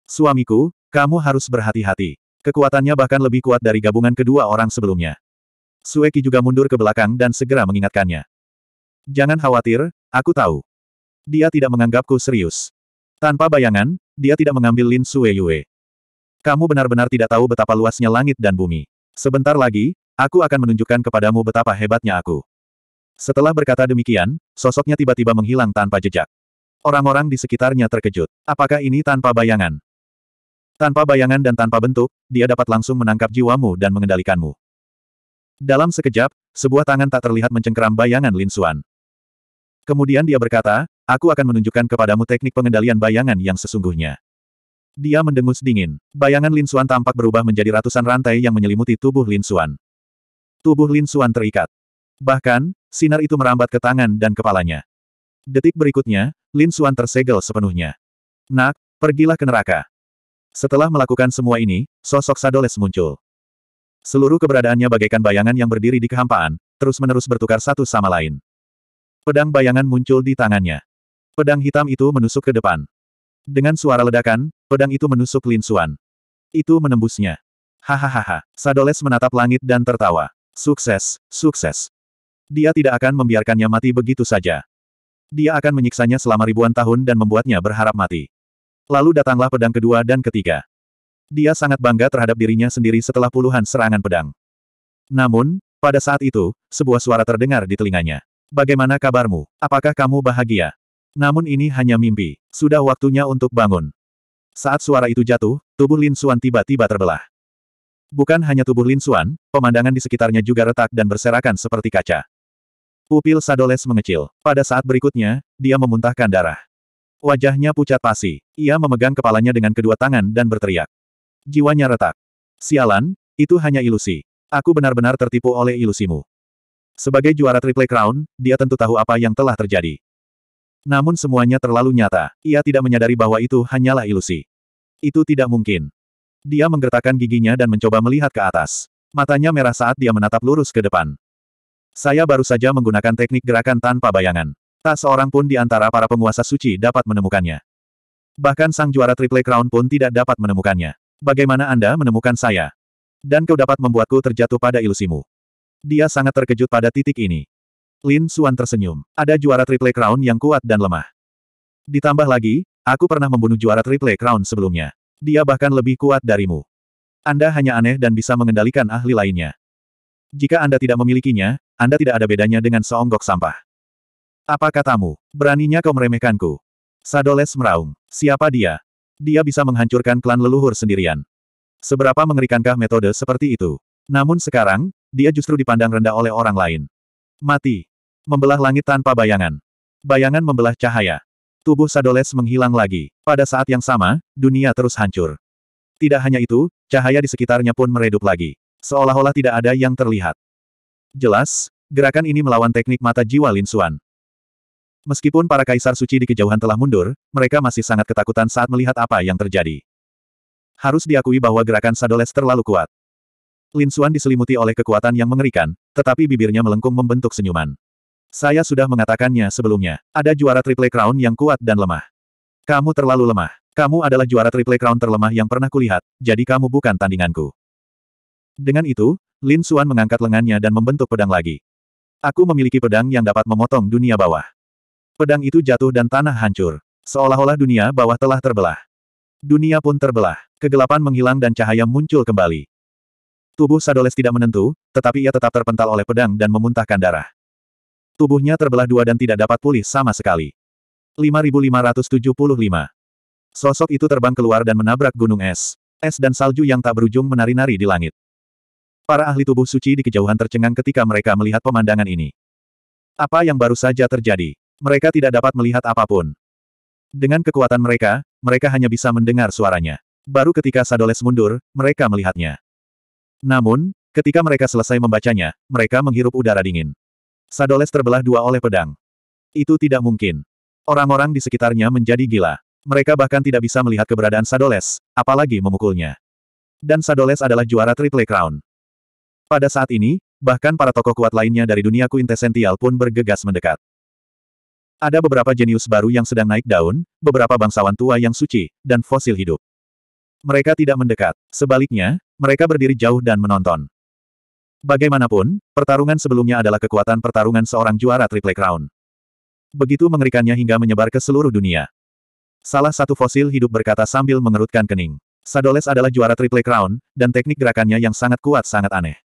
Suamiku, kamu harus berhati-hati. Kekuatannya bahkan lebih kuat dari gabungan kedua orang sebelumnya. Sueki juga mundur ke belakang dan segera mengingatkannya. Jangan khawatir, aku tahu. Dia tidak menganggapku serius. Tanpa bayangan, dia tidak mengambil Lin Sue Yue. Kamu benar-benar tidak tahu betapa luasnya langit dan bumi. Sebentar lagi, aku akan menunjukkan kepadamu betapa hebatnya aku. Setelah berkata demikian, sosoknya tiba-tiba menghilang tanpa jejak. Orang-orang di sekitarnya terkejut. Apakah ini tanpa bayangan? Tanpa bayangan dan tanpa bentuk, dia dapat langsung menangkap jiwamu dan mengendalikanmu. Dalam sekejap, sebuah tangan tak terlihat mencengkeram bayangan Lin Xuan. Kemudian dia berkata, aku akan menunjukkan kepadamu teknik pengendalian bayangan yang sesungguhnya. Dia mendengus dingin. Bayangan Lin Xuan tampak berubah menjadi ratusan rantai yang menyelimuti tubuh Lin Xuan. Tubuh Lin Xuan terikat. Bahkan, sinar itu merambat ke tangan dan kepalanya. Detik berikutnya, Lin Xuan tersegel sepenuhnya. Nak, pergilah ke neraka. Setelah melakukan semua ini, sosok Sadoles muncul. Seluruh keberadaannya bagaikan bayangan yang berdiri di kehampaan, terus-menerus bertukar satu sama lain. Pedang bayangan muncul di tangannya. Pedang hitam itu menusuk ke depan. Dengan suara ledakan, pedang itu menusuk Lin Xuan. Itu menembusnya. Hahaha, Sadoles menatap langit dan tertawa. Sukses, sukses. Dia tidak akan membiarkannya mati begitu saja. Dia akan menyiksanya selama ribuan tahun dan membuatnya berharap mati. Lalu datanglah pedang kedua dan ketiga. Dia sangat bangga terhadap dirinya sendiri setelah puluhan serangan pedang. Namun, pada saat itu, sebuah suara terdengar di telinganya. Bagaimana kabarmu? Apakah kamu bahagia? Namun ini hanya mimpi. Sudah waktunya untuk bangun. Saat suara itu jatuh, tubuh Lin Xuan tiba-tiba terbelah. Bukan hanya tubuh Lin Xuan, pemandangan di sekitarnya juga retak dan berserakan seperti kaca. Pupil Sadoles mengecil. Pada saat berikutnya, dia memuntahkan darah. Wajahnya pucat pasi. Ia memegang kepalanya dengan kedua tangan dan berteriak. Jiwanya retak. Sialan, itu hanya ilusi. Aku benar-benar tertipu oleh ilusimu. Sebagai juara Triple Crown, dia tentu tahu apa yang telah terjadi. Namun semuanya terlalu nyata, ia tidak menyadari bahwa itu hanyalah ilusi. Itu tidak mungkin. Dia menggertakkan giginya dan mencoba melihat ke atas. Matanya merah saat dia menatap lurus ke depan. Saya baru saja menggunakan teknik gerakan tanpa bayangan. Tak seorang pun di antara para penguasa suci dapat menemukannya. Bahkan sang juara Triple Crown pun tidak dapat menemukannya. Bagaimana Anda menemukan saya? Dan kau dapat membuatku terjatuh pada ilusimu. Dia sangat terkejut pada titik ini. Lin Suan tersenyum. Ada juara Triple Crown yang kuat dan lemah. Ditambah lagi, aku pernah membunuh juara Triple Crown sebelumnya. Dia bahkan lebih kuat darimu. Anda hanya aneh dan bisa mengendalikan ahli lainnya. Jika Anda tidak memilikinya, Anda tidak ada bedanya dengan seonggok sampah. Apa katamu? Beraninya kau meremehkanku? Sadoles meraung. Siapa dia? Dia bisa menghancurkan klan leluhur sendirian. Seberapa mengerikankah metode seperti itu? Namun sekarang, dia justru dipandang rendah oleh orang lain. Mati. Membelah langit tanpa bayangan. Bayangan membelah cahaya. Tubuh Sadoles menghilang lagi. Pada saat yang sama, dunia terus hancur. Tidak hanya itu, cahaya di sekitarnya pun meredup lagi. Seolah-olah tidak ada yang terlihat. Jelas, gerakan ini melawan teknik mata jiwa Lin Suan. Meskipun para kaisar suci di kejauhan telah mundur, mereka masih sangat ketakutan saat melihat apa yang terjadi. Harus diakui bahwa gerakan Sadoles terlalu kuat. Lin Xuan diselimuti oleh kekuatan yang mengerikan, tetapi bibirnya melengkung membentuk senyuman. Saya sudah mengatakannya sebelumnya, ada juara Triple Crown yang kuat dan lemah. Kamu terlalu lemah. Kamu adalah juara Triple Crown terlemah yang pernah kulihat, jadi kamu bukan tandinganku. Dengan itu, Lin Xuan mengangkat lengannya dan membentuk pedang lagi. Aku memiliki pedang yang dapat memotong dunia bawah. Pedang itu jatuh dan tanah hancur. Seolah-olah dunia bawah telah terbelah. Dunia pun terbelah. Kegelapan menghilang dan cahaya muncul kembali. Tubuh Sadoles tidak menentu, tetapi ia tetap terpental oleh pedang dan memuntahkan darah. Tubuhnya terbelah dua dan tidak dapat pulih sama sekali. 5575. Sosok itu terbang keluar dan menabrak gunung es. Es dan salju yang tak berujung menari-nari di langit. Para ahli tubuh suci di kejauhan tercengang ketika mereka melihat pemandangan ini. Apa yang baru saja terjadi? Mereka tidak dapat melihat apapun. Dengan kekuatan mereka, mereka hanya bisa mendengar suaranya. Baru ketika Sadoles mundur, mereka melihatnya. Namun, ketika mereka selesai membacanya, mereka menghirup udara dingin. Sadoles terbelah dua oleh pedang. Itu tidak mungkin. Orang-orang di sekitarnya menjadi gila. Mereka bahkan tidak bisa melihat keberadaan Sadoles, apalagi memukulnya. Dan Sadoles adalah juara Triple Crown. Pada saat ini, bahkan para tokoh kuat lainnya dari dunia kuintesential pun bergegas mendekat. Ada beberapa jenius baru yang sedang naik daun, beberapa bangsawan tua yang suci, dan fosil hidup. Mereka tidak mendekat. Sebaliknya, mereka berdiri jauh dan menonton. Bagaimanapun, pertarungan sebelumnya adalah kekuatan pertarungan seorang juara Triple Crown. Begitu mengerikannya hingga menyebar ke seluruh dunia. Salah satu fosil hidup berkata sambil mengerutkan kening. Sadoles adalah juara Triple Crown, dan teknik gerakannya yang sangat kuat sangat aneh.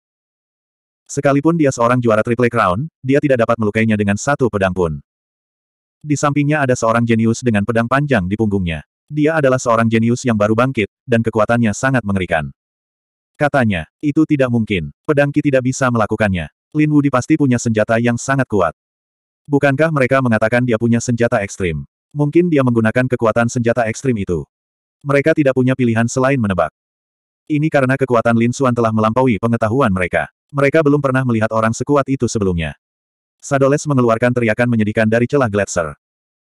Sekalipun dia seorang juara Triple Crown, dia tidak dapat melukainya dengan satu pedang pun. Di sampingnya ada seorang jenius dengan pedang panjang di punggungnya. Dia adalah seorang jenius yang baru bangkit, dan kekuatannya sangat mengerikan. Katanya, itu tidak mungkin. Pedang Qi tidak bisa melakukannya. Lin Wudi pasti punya senjata yang sangat kuat. Bukankah mereka mengatakan dia punya senjata ekstrim? Mungkin dia menggunakan kekuatan senjata ekstrim itu. Mereka tidak punya pilihan selain menebak. Ini karena kekuatan Lin Xuan telah melampaui pengetahuan mereka. Mereka belum pernah melihat orang sekuat itu sebelumnya. Sadoles mengeluarkan teriakan menyedihkan dari celah gletser.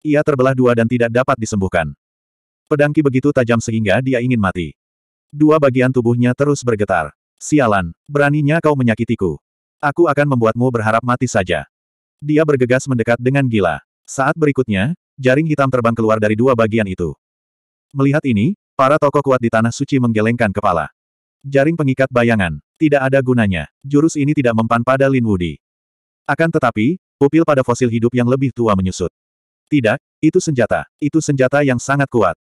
Ia terbelah dua dan tidak dapat disembuhkan. Pedangki begitu tajam sehingga dia ingin mati. Dua bagian tubuhnya terus bergetar. Sialan, beraninya kau menyakitiku. Aku akan membuatmu berharap mati saja. Dia bergegas mendekat dengan gila. Saat berikutnya, jaring hitam terbang keluar dari dua bagian itu. Melihat ini, para tokoh kuat di Tanah Suci menggelengkan kepala. Jaring pengikat bayangan. Tidak ada gunanya. Jurus ini tidak mempan pada Lin Wudi. Akan tetapi, pupil pada fosil hidup yang lebih tua menyusut. Tidak, itu senjata. Itu senjata yang sangat kuat.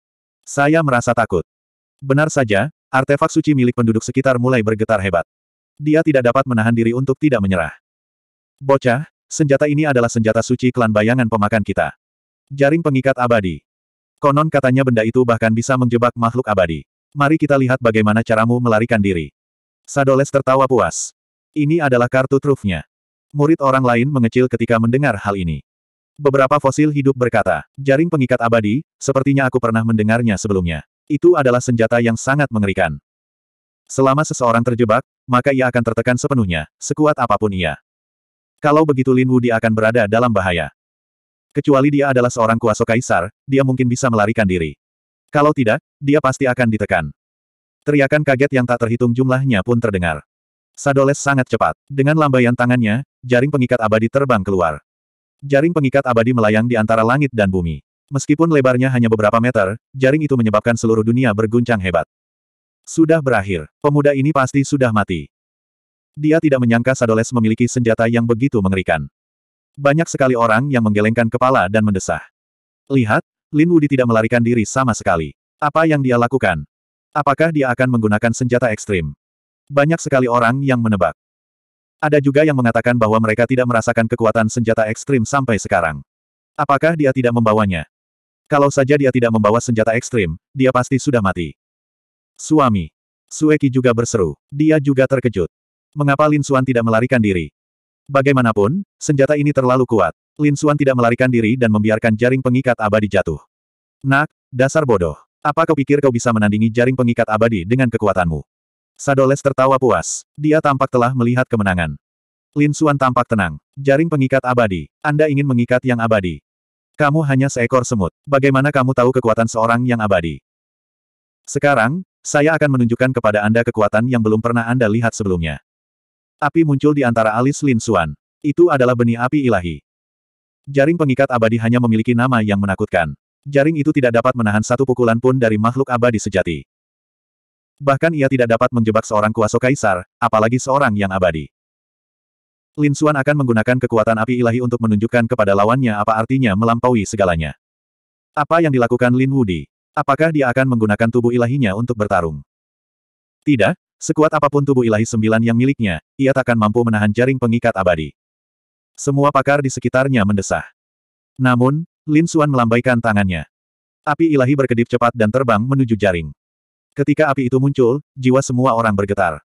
Saya merasa takut. Benar saja, artefak suci milik penduduk sekitar mulai bergetar hebat. Dia tidak dapat menahan diri untuk tidak menyerah. Bocah, senjata ini adalah senjata suci klan bayangan pemakan kita. Jaring pengikat abadi. Konon katanya benda itu bahkan bisa menjebak makhluk abadi. Mari kita lihat bagaimana caramu melarikan diri. Sadoles tertawa puas. Ini adalah kartu trufnya. Murid orang lain mengecil ketika mendengar hal ini. Beberapa fosil hidup berkata, jaring pengikat abadi, sepertinya aku pernah mendengarnya sebelumnya. Itu adalah senjata yang sangat mengerikan. Selama seseorang terjebak, maka ia akan tertekan sepenuhnya, sekuat apapun ia. Kalau begitu Lin Wu dia akan berada dalam bahaya. Kecuali dia adalah seorang kuasa kaisar, dia mungkin bisa melarikan diri. Kalau tidak, dia pasti akan ditekan. Teriakan kaget yang tak terhitung jumlahnya pun terdengar. Sadoles sangat cepat. Dengan lambaian tangannya, jaring pengikat abadi terbang keluar. Jaring pengikat abadi melayang di antara langit dan bumi. Meskipun lebarnya hanya beberapa meter, jaring itu menyebabkan seluruh dunia berguncang hebat. Sudah berakhir. Pemuda ini pasti sudah mati. Dia tidak menyangka Sadoles memiliki senjata yang begitu mengerikan. Banyak sekali orang yang menggelengkan kepala dan mendesah. Lihat, Lin Wudi tidak melarikan diri sama sekali. Apa yang dia lakukan? Apakah dia akan menggunakan senjata ekstrim? Banyak sekali orang yang menebak. Ada juga yang mengatakan bahwa mereka tidak merasakan kekuatan senjata ekstrim sampai sekarang. Apakah dia tidak membawanya? Kalau saja dia tidak membawa senjata ekstrim, dia pasti sudah mati. Suami. Sueki juga berseru. Dia juga terkejut. Mengapa Lin Suan tidak melarikan diri? Bagaimanapun, senjata ini terlalu kuat. Lin Suan tidak melarikan diri dan membiarkan jaring pengikat abadi jatuh. Nak, dasar bodoh. Apa kau pikir kau bisa menandingi jaring pengikat abadi dengan kekuatanmu? Sadoles tertawa puas. Dia tampak telah melihat kemenangan. Lin Xuan tampak tenang. Jaring pengikat abadi. Anda ingin mengikat yang abadi. Kamu hanya seekor semut. Bagaimana kamu tahu kekuatan seorang yang abadi? Sekarang, saya akan menunjukkan kepada Anda kekuatan yang belum pernah Anda lihat sebelumnya. Api muncul di antara alis Lin Xuan. Itu adalah benih api ilahi. Jaring pengikat abadi hanya memiliki nama yang menakutkan. Jaring itu tidak dapat menahan satu pukulan pun dari makhluk abadi sejati. Bahkan ia tidak dapat menjebak seorang kuasa kaisar, apalagi seorang yang abadi. Lin Xuan akan menggunakan kekuatan api ilahi untuk menunjukkan kepada lawannya apa artinya melampaui segalanya. Apa yang dilakukan Lin Wudi? Apakah dia akan menggunakan tubuh ilahinya untuk bertarung? Tidak, sekuat apapun tubuh ilahi sembilan yang miliknya, ia takkan mampu menahan jaring pengikat abadi. Semua pakar di sekitarnya mendesah. Namun, Lin Xuan melambaikan tangannya. Api ilahi berkedip cepat dan terbang menuju jaring. Ketika api itu muncul, jiwa semua orang bergetar.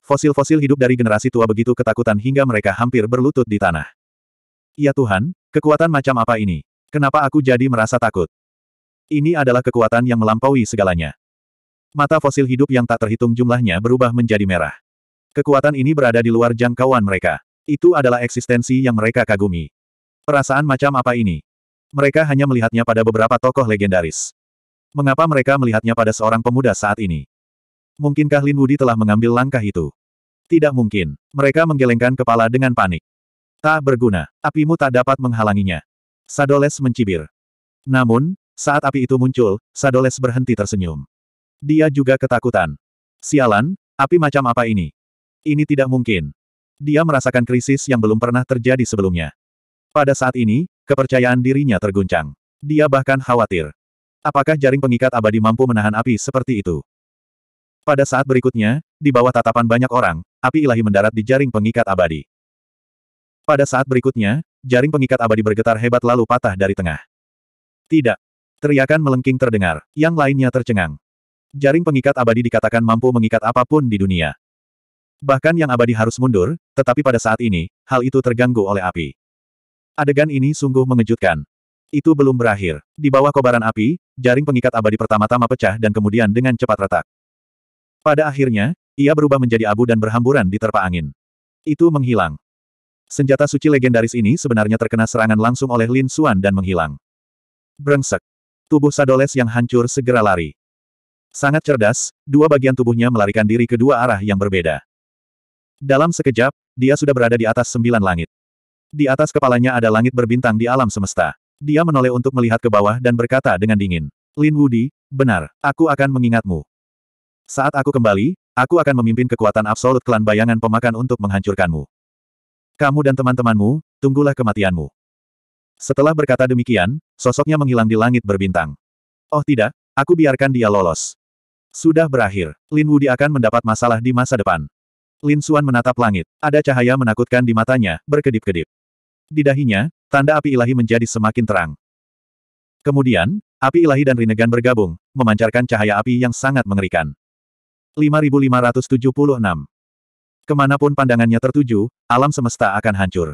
Fosil-fosil hidup dari generasi tua begitu ketakutan hingga mereka hampir berlutut di tanah. Ya Tuhan, kekuatan macam apa ini? Kenapa aku jadi merasa takut? Ini adalah kekuatan yang melampaui segalanya. Mata fosil hidup yang tak terhitung jumlahnya berubah menjadi merah. Kekuatan ini berada di luar jangkauan mereka. Itu adalah eksistensi yang mereka kagumi. Perasaan macam apa ini? Mereka hanya melihatnya pada beberapa tokoh legendaris. Mengapa mereka melihatnya pada seorang pemuda saat ini? Mungkinkah Lin Wudi telah mengambil langkah itu? Tidak mungkin. Mereka menggelengkan kepala dengan panik. Tak berguna. Apimu tak dapat menghalanginya. Sadoles mencibir. Namun, saat api itu muncul, Sadoles berhenti tersenyum. Dia juga ketakutan. Sialan, api macam apa ini? Ini tidak mungkin. Dia merasakan krisis yang belum pernah terjadi sebelumnya. Pada saat ini, kepercayaan dirinya terguncang. Dia bahkan khawatir. Apakah jaring pengikat abadi mampu menahan api seperti itu? Pada saat berikutnya, di bawah tatapan banyak orang, api ilahi mendarat di jaring pengikat abadi. Pada saat berikutnya, jaring pengikat abadi bergetar hebat lalu patah dari tengah. Tidak. Teriakan melengking terdengar, yang lainnya tercengang. Jaring pengikat abadi dikatakan mampu mengikat apapun di dunia. Bahkan yang abadi harus mundur, tetapi pada saat ini, hal itu terganggu oleh api. Adegan ini sungguh mengejutkan. Itu belum berakhir. Di bawah kobaran api, jaring pengikat abadi pertama-tama pecah dan kemudian dengan cepat retak. Pada akhirnya, ia berubah menjadi abu dan berhamburan di terpa angin. Itu menghilang. Senjata suci legendaris ini sebenarnya terkena serangan langsung oleh Lin Xuan dan menghilang. Brengsek. Tubuh Sadoles yang hancur segera lari. Sangat cerdas, dua bagian tubuhnya melarikan diri ke dua arah yang berbeda. Dalam sekejap, dia sudah berada di atas sembilan langit. Di atas kepalanya ada langit berbintang di alam semesta. Dia menoleh untuk melihat ke bawah dan berkata dengan dingin. Lin Wudi, benar, aku akan mengingatmu. Saat aku kembali, aku akan memimpin kekuatan absolut klan bayangan pemakan untuk menghancurkanmu. Kamu dan teman-temanmu, tunggulah kematianmu. Setelah berkata demikian, sosoknya menghilang di langit berbintang. Oh tidak, aku biarkan dia lolos. Sudah berakhir, Lin Wudi akan mendapat masalah di masa depan. Lin Xuan menatap langit, ada cahaya menakutkan di matanya, berkedip-kedip. Di dahinya, Tanda api ilahi menjadi semakin terang. Kemudian, api ilahi dan Rinnegan bergabung, memancarkan cahaya api yang sangat mengerikan. 5576 Kemanapun pandangannya tertuju, alam semesta akan hancur.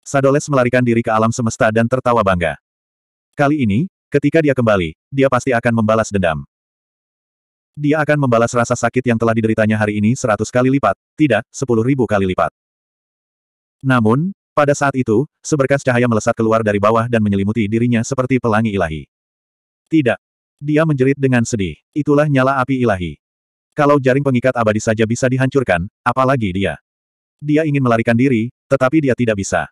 Sadoles melarikan diri ke alam semesta dan tertawa bangga. Kali ini, ketika dia kembali, dia pasti akan membalas dendam. Dia akan membalas rasa sakit yang telah dideritanya hari ini seratus kali lipat, tidak, sepuluh ribu kali lipat. Namun, pada saat itu, seberkas cahaya melesat keluar dari bawah dan menyelimuti dirinya seperti pelangi ilahi. Tidak. Dia menjerit dengan sedih. Itulah nyala api ilahi. Kalau jaring pengikat abadi saja bisa dihancurkan, apalagi dia. Dia ingin melarikan diri, tetapi dia tidak bisa.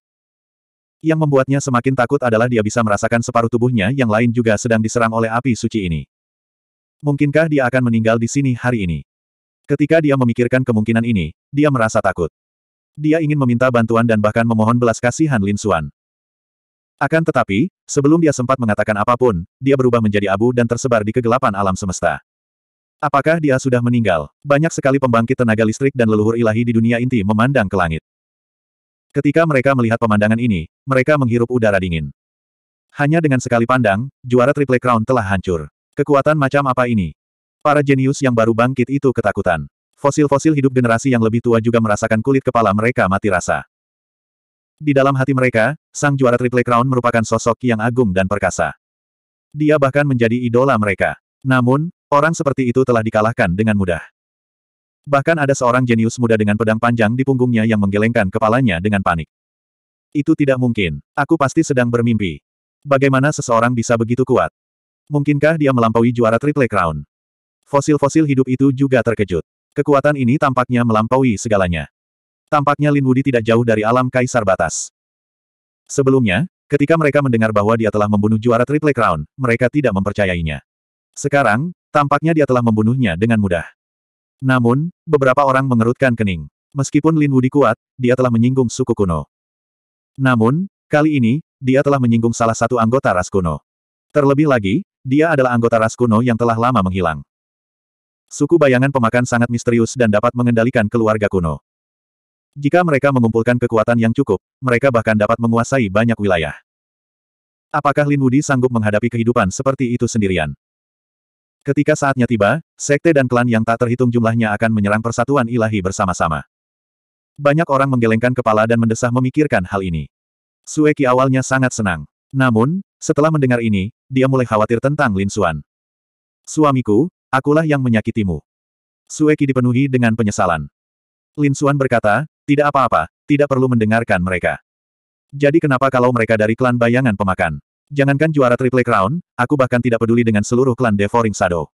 Yang membuatnya semakin takut adalah dia bisa merasakan separuh tubuhnya yang lain juga sedang diserang oleh api suci ini. Mungkinkah dia akan meninggal di sini hari ini? Ketika dia memikirkan kemungkinan ini, dia merasa takut. Dia ingin meminta bantuan dan bahkan memohon belas kasihan Lin Xuan. Akan tetapi, sebelum dia sempat mengatakan apapun, dia berubah menjadi abu dan tersebar di kegelapan alam semesta. Apakah dia sudah meninggal? Banyak sekali pembangkit tenaga listrik dan leluhur ilahi di dunia inti memandang ke langit. Ketika mereka melihat pemandangan ini, mereka menghirup udara dingin. Hanya dengan sekali pandang, juara Triple Crown telah hancur. Kekuatan macam apa ini? Para jenius yang baru bangkit itu ketakutan. Fosil-fosil hidup generasi yang lebih tua juga merasakan kulit kepala mereka mati rasa. Di dalam hati mereka, sang juara Triple Crown merupakan sosok yang agung dan perkasa. Dia bahkan menjadi idola mereka. Namun, orang seperti itu telah dikalahkan dengan mudah. Bahkan ada seorang jenius muda dengan pedang panjang di punggungnya yang menggelengkan kepalanya dengan panik. Itu tidak mungkin. Aku pasti sedang bermimpi. Bagaimana seseorang bisa begitu kuat? Mungkinkah dia melampaui juara Triple Crown? Fosil-fosil hidup itu juga terkejut. Kekuatan ini tampaknya melampaui segalanya. Tampaknya Lin Wudi tidak jauh dari alam kaisar batas. Sebelumnya, ketika mereka mendengar bahwa dia telah membunuh juara Triple Crown, mereka tidak mempercayainya. Sekarang, tampaknya dia telah membunuhnya dengan mudah. Namun, beberapa orang mengerutkan kening. Meskipun Lin Wudi kuat, dia telah menyinggung suku kuno. Namun, kali ini, dia telah menyinggung salah satu anggota ras kuno. Terlebih lagi, dia adalah anggota ras kuno yang telah lama menghilang. Suku bayangan pemakan sangat misterius dan dapat mengendalikan keluarga kuno. Jika mereka mengumpulkan kekuatan yang cukup, mereka bahkan dapat menguasai banyak wilayah. Apakah Lin Wudi sanggup menghadapi kehidupan seperti itu sendirian? Ketika saatnya tiba, sekte dan klan yang tak terhitung jumlahnya akan menyerang persatuan ilahi bersama-sama. Banyak orang menggelengkan kepala dan mendesah memikirkan hal ini. Sueki awalnya sangat senang. Namun, setelah mendengar ini, dia mulai khawatir tentang Lin Xuan. Suamiku, Akulah yang menyakitimu. Sueki dipenuhi dengan penyesalan. Lin Suan berkata, tidak apa-apa, tidak perlu mendengarkan mereka. Jadi kenapa kalau mereka dari klan bayangan pemakan? Jangankan juara Triple Crown, aku bahkan tidak peduli dengan seluruh klan Devouring Shadow.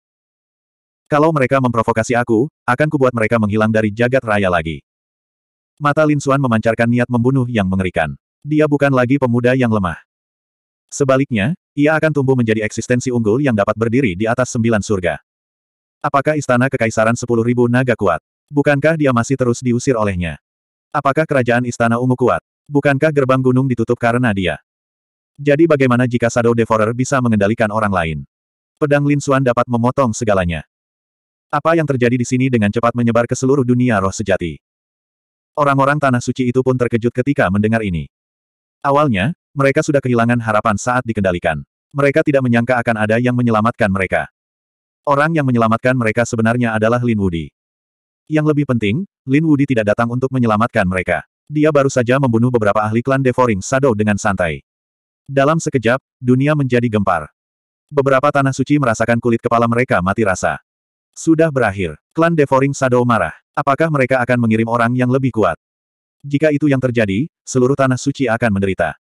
Kalau mereka memprovokasi aku, akan kubuat mereka menghilang dari jagat raya lagi. Mata Lin Suan memancarkan niat membunuh yang mengerikan. Dia bukan lagi pemuda yang lemah. Sebaliknya, ia akan tumbuh menjadi eksistensi unggul yang dapat berdiri di atas sembilan surga. Apakah istana kekaisaran 10.000 naga kuat? Bukankah dia masih terus diusir olehnya? Apakah kerajaan istana ungu kuat? Bukankah gerbang gunung ditutup karena dia? Jadi bagaimana jika Shadow Devorer bisa mengendalikan orang lain? Pedang Lin Suan dapat memotong segalanya. Apa yang terjadi di sini dengan cepat menyebar ke seluruh dunia roh sejati. Orang-orang Tanah Suci itu pun terkejut ketika mendengar ini. Awalnya, mereka sudah kehilangan harapan saat dikendalikan. Mereka tidak menyangka akan ada yang menyelamatkan mereka. Orang yang menyelamatkan mereka sebenarnya adalah Lin Wudi. Yang lebih penting, Lin Wudi tidak datang untuk menyelamatkan mereka. Dia baru saja membunuh beberapa ahli klan Devoring Shadow dengan santai. Dalam sekejap, dunia menjadi gempar. Beberapa tanah suci merasakan kulit kepala mereka mati rasa. Sudah berakhir, klan Devoring Shadow marah. Apakah mereka akan mengirim orang yang lebih kuat? Jika itu yang terjadi, seluruh tanah suci akan menderita.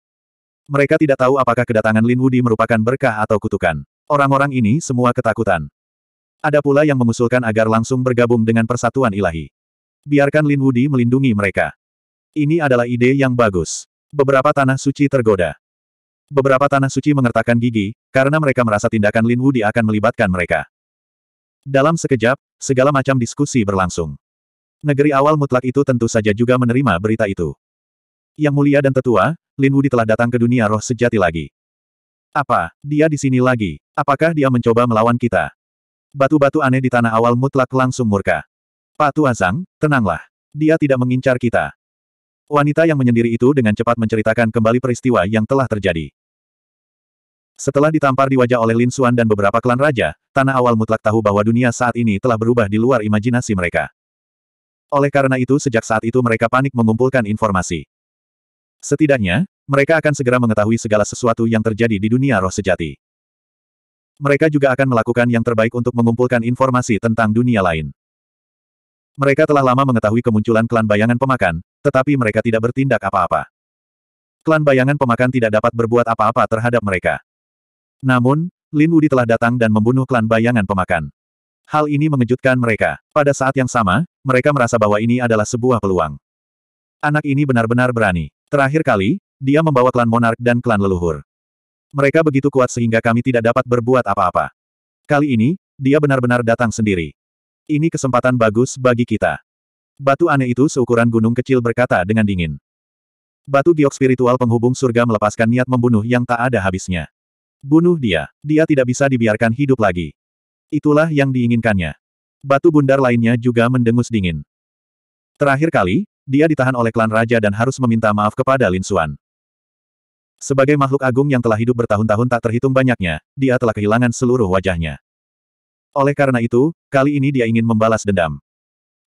Mereka tidak tahu apakah kedatangan Lin Wudi merupakan berkah atau kutukan. Orang-orang ini semua ketakutan. Ada pula yang mengusulkan agar langsung bergabung dengan persatuan ilahi. Biarkan Lin Wudi melindungi mereka. Ini adalah ide yang bagus. Beberapa tanah suci tergoda. Beberapa tanah suci mengertakkan gigi, karena mereka merasa tindakan Lin Wudi akan melibatkan mereka. Dalam sekejap, segala macam diskusi berlangsung. Negeri awal mutlak itu tentu saja juga menerima berita itu. Yang mulia dan tetua, Lin Wudi telah datang ke dunia roh sejati lagi. Apa, dia di sini lagi? Apakah dia mencoba melawan kita? Batu-batu aneh di tanah awal mutlak langsung murka. Pak Tuazang, tenanglah. Dia tidak mengincar kita. Wanita yang menyendiri itu dengan cepat menceritakan kembali peristiwa yang telah terjadi. Setelah ditampar di wajah oleh Lin Xuan dan beberapa klan raja, tanah awal mutlak tahu bahwa dunia saat ini telah berubah di luar imajinasi mereka. Oleh karena itu sejak saat itu mereka panik mengumpulkan informasi. Setidaknya, mereka akan segera mengetahui segala sesuatu yang terjadi di dunia roh sejati. Mereka juga akan melakukan yang terbaik untuk mengumpulkan informasi tentang dunia lain. Mereka telah lama mengetahui kemunculan klan bayangan pemakan, tetapi mereka tidak bertindak apa-apa. Klan bayangan pemakan tidak dapat berbuat apa-apa terhadap mereka. Namun, Lin Wudi telah datang dan membunuh klan bayangan pemakan. Hal ini mengejutkan mereka. Pada saat yang sama, mereka merasa bahwa ini adalah sebuah peluang. Anak ini benar-benar berani. Terakhir kali, dia membawa klan monark dan klan leluhur. Mereka begitu kuat sehingga kami tidak dapat berbuat apa-apa. Kali ini, dia benar-benar datang sendiri. Ini kesempatan bagus bagi kita. Batu aneh itu seukuran gunung kecil berkata dengan dingin. Batu giok spiritual penghubung surga melepaskan niat membunuh yang tak ada habisnya. Bunuh dia, dia tidak bisa dibiarkan hidup lagi. Itulah yang diinginkannya. Batu bundar lainnya juga mendengus dingin. Terakhir kali, dia ditahan oleh klan raja dan harus meminta maaf kepada Lin Suan. Sebagai makhluk agung yang telah hidup bertahun-tahun tak terhitung banyaknya, dia telah kehilangan seluruh wajahnya. Oleh karena itu, kali ini dia ingin membalas dendam.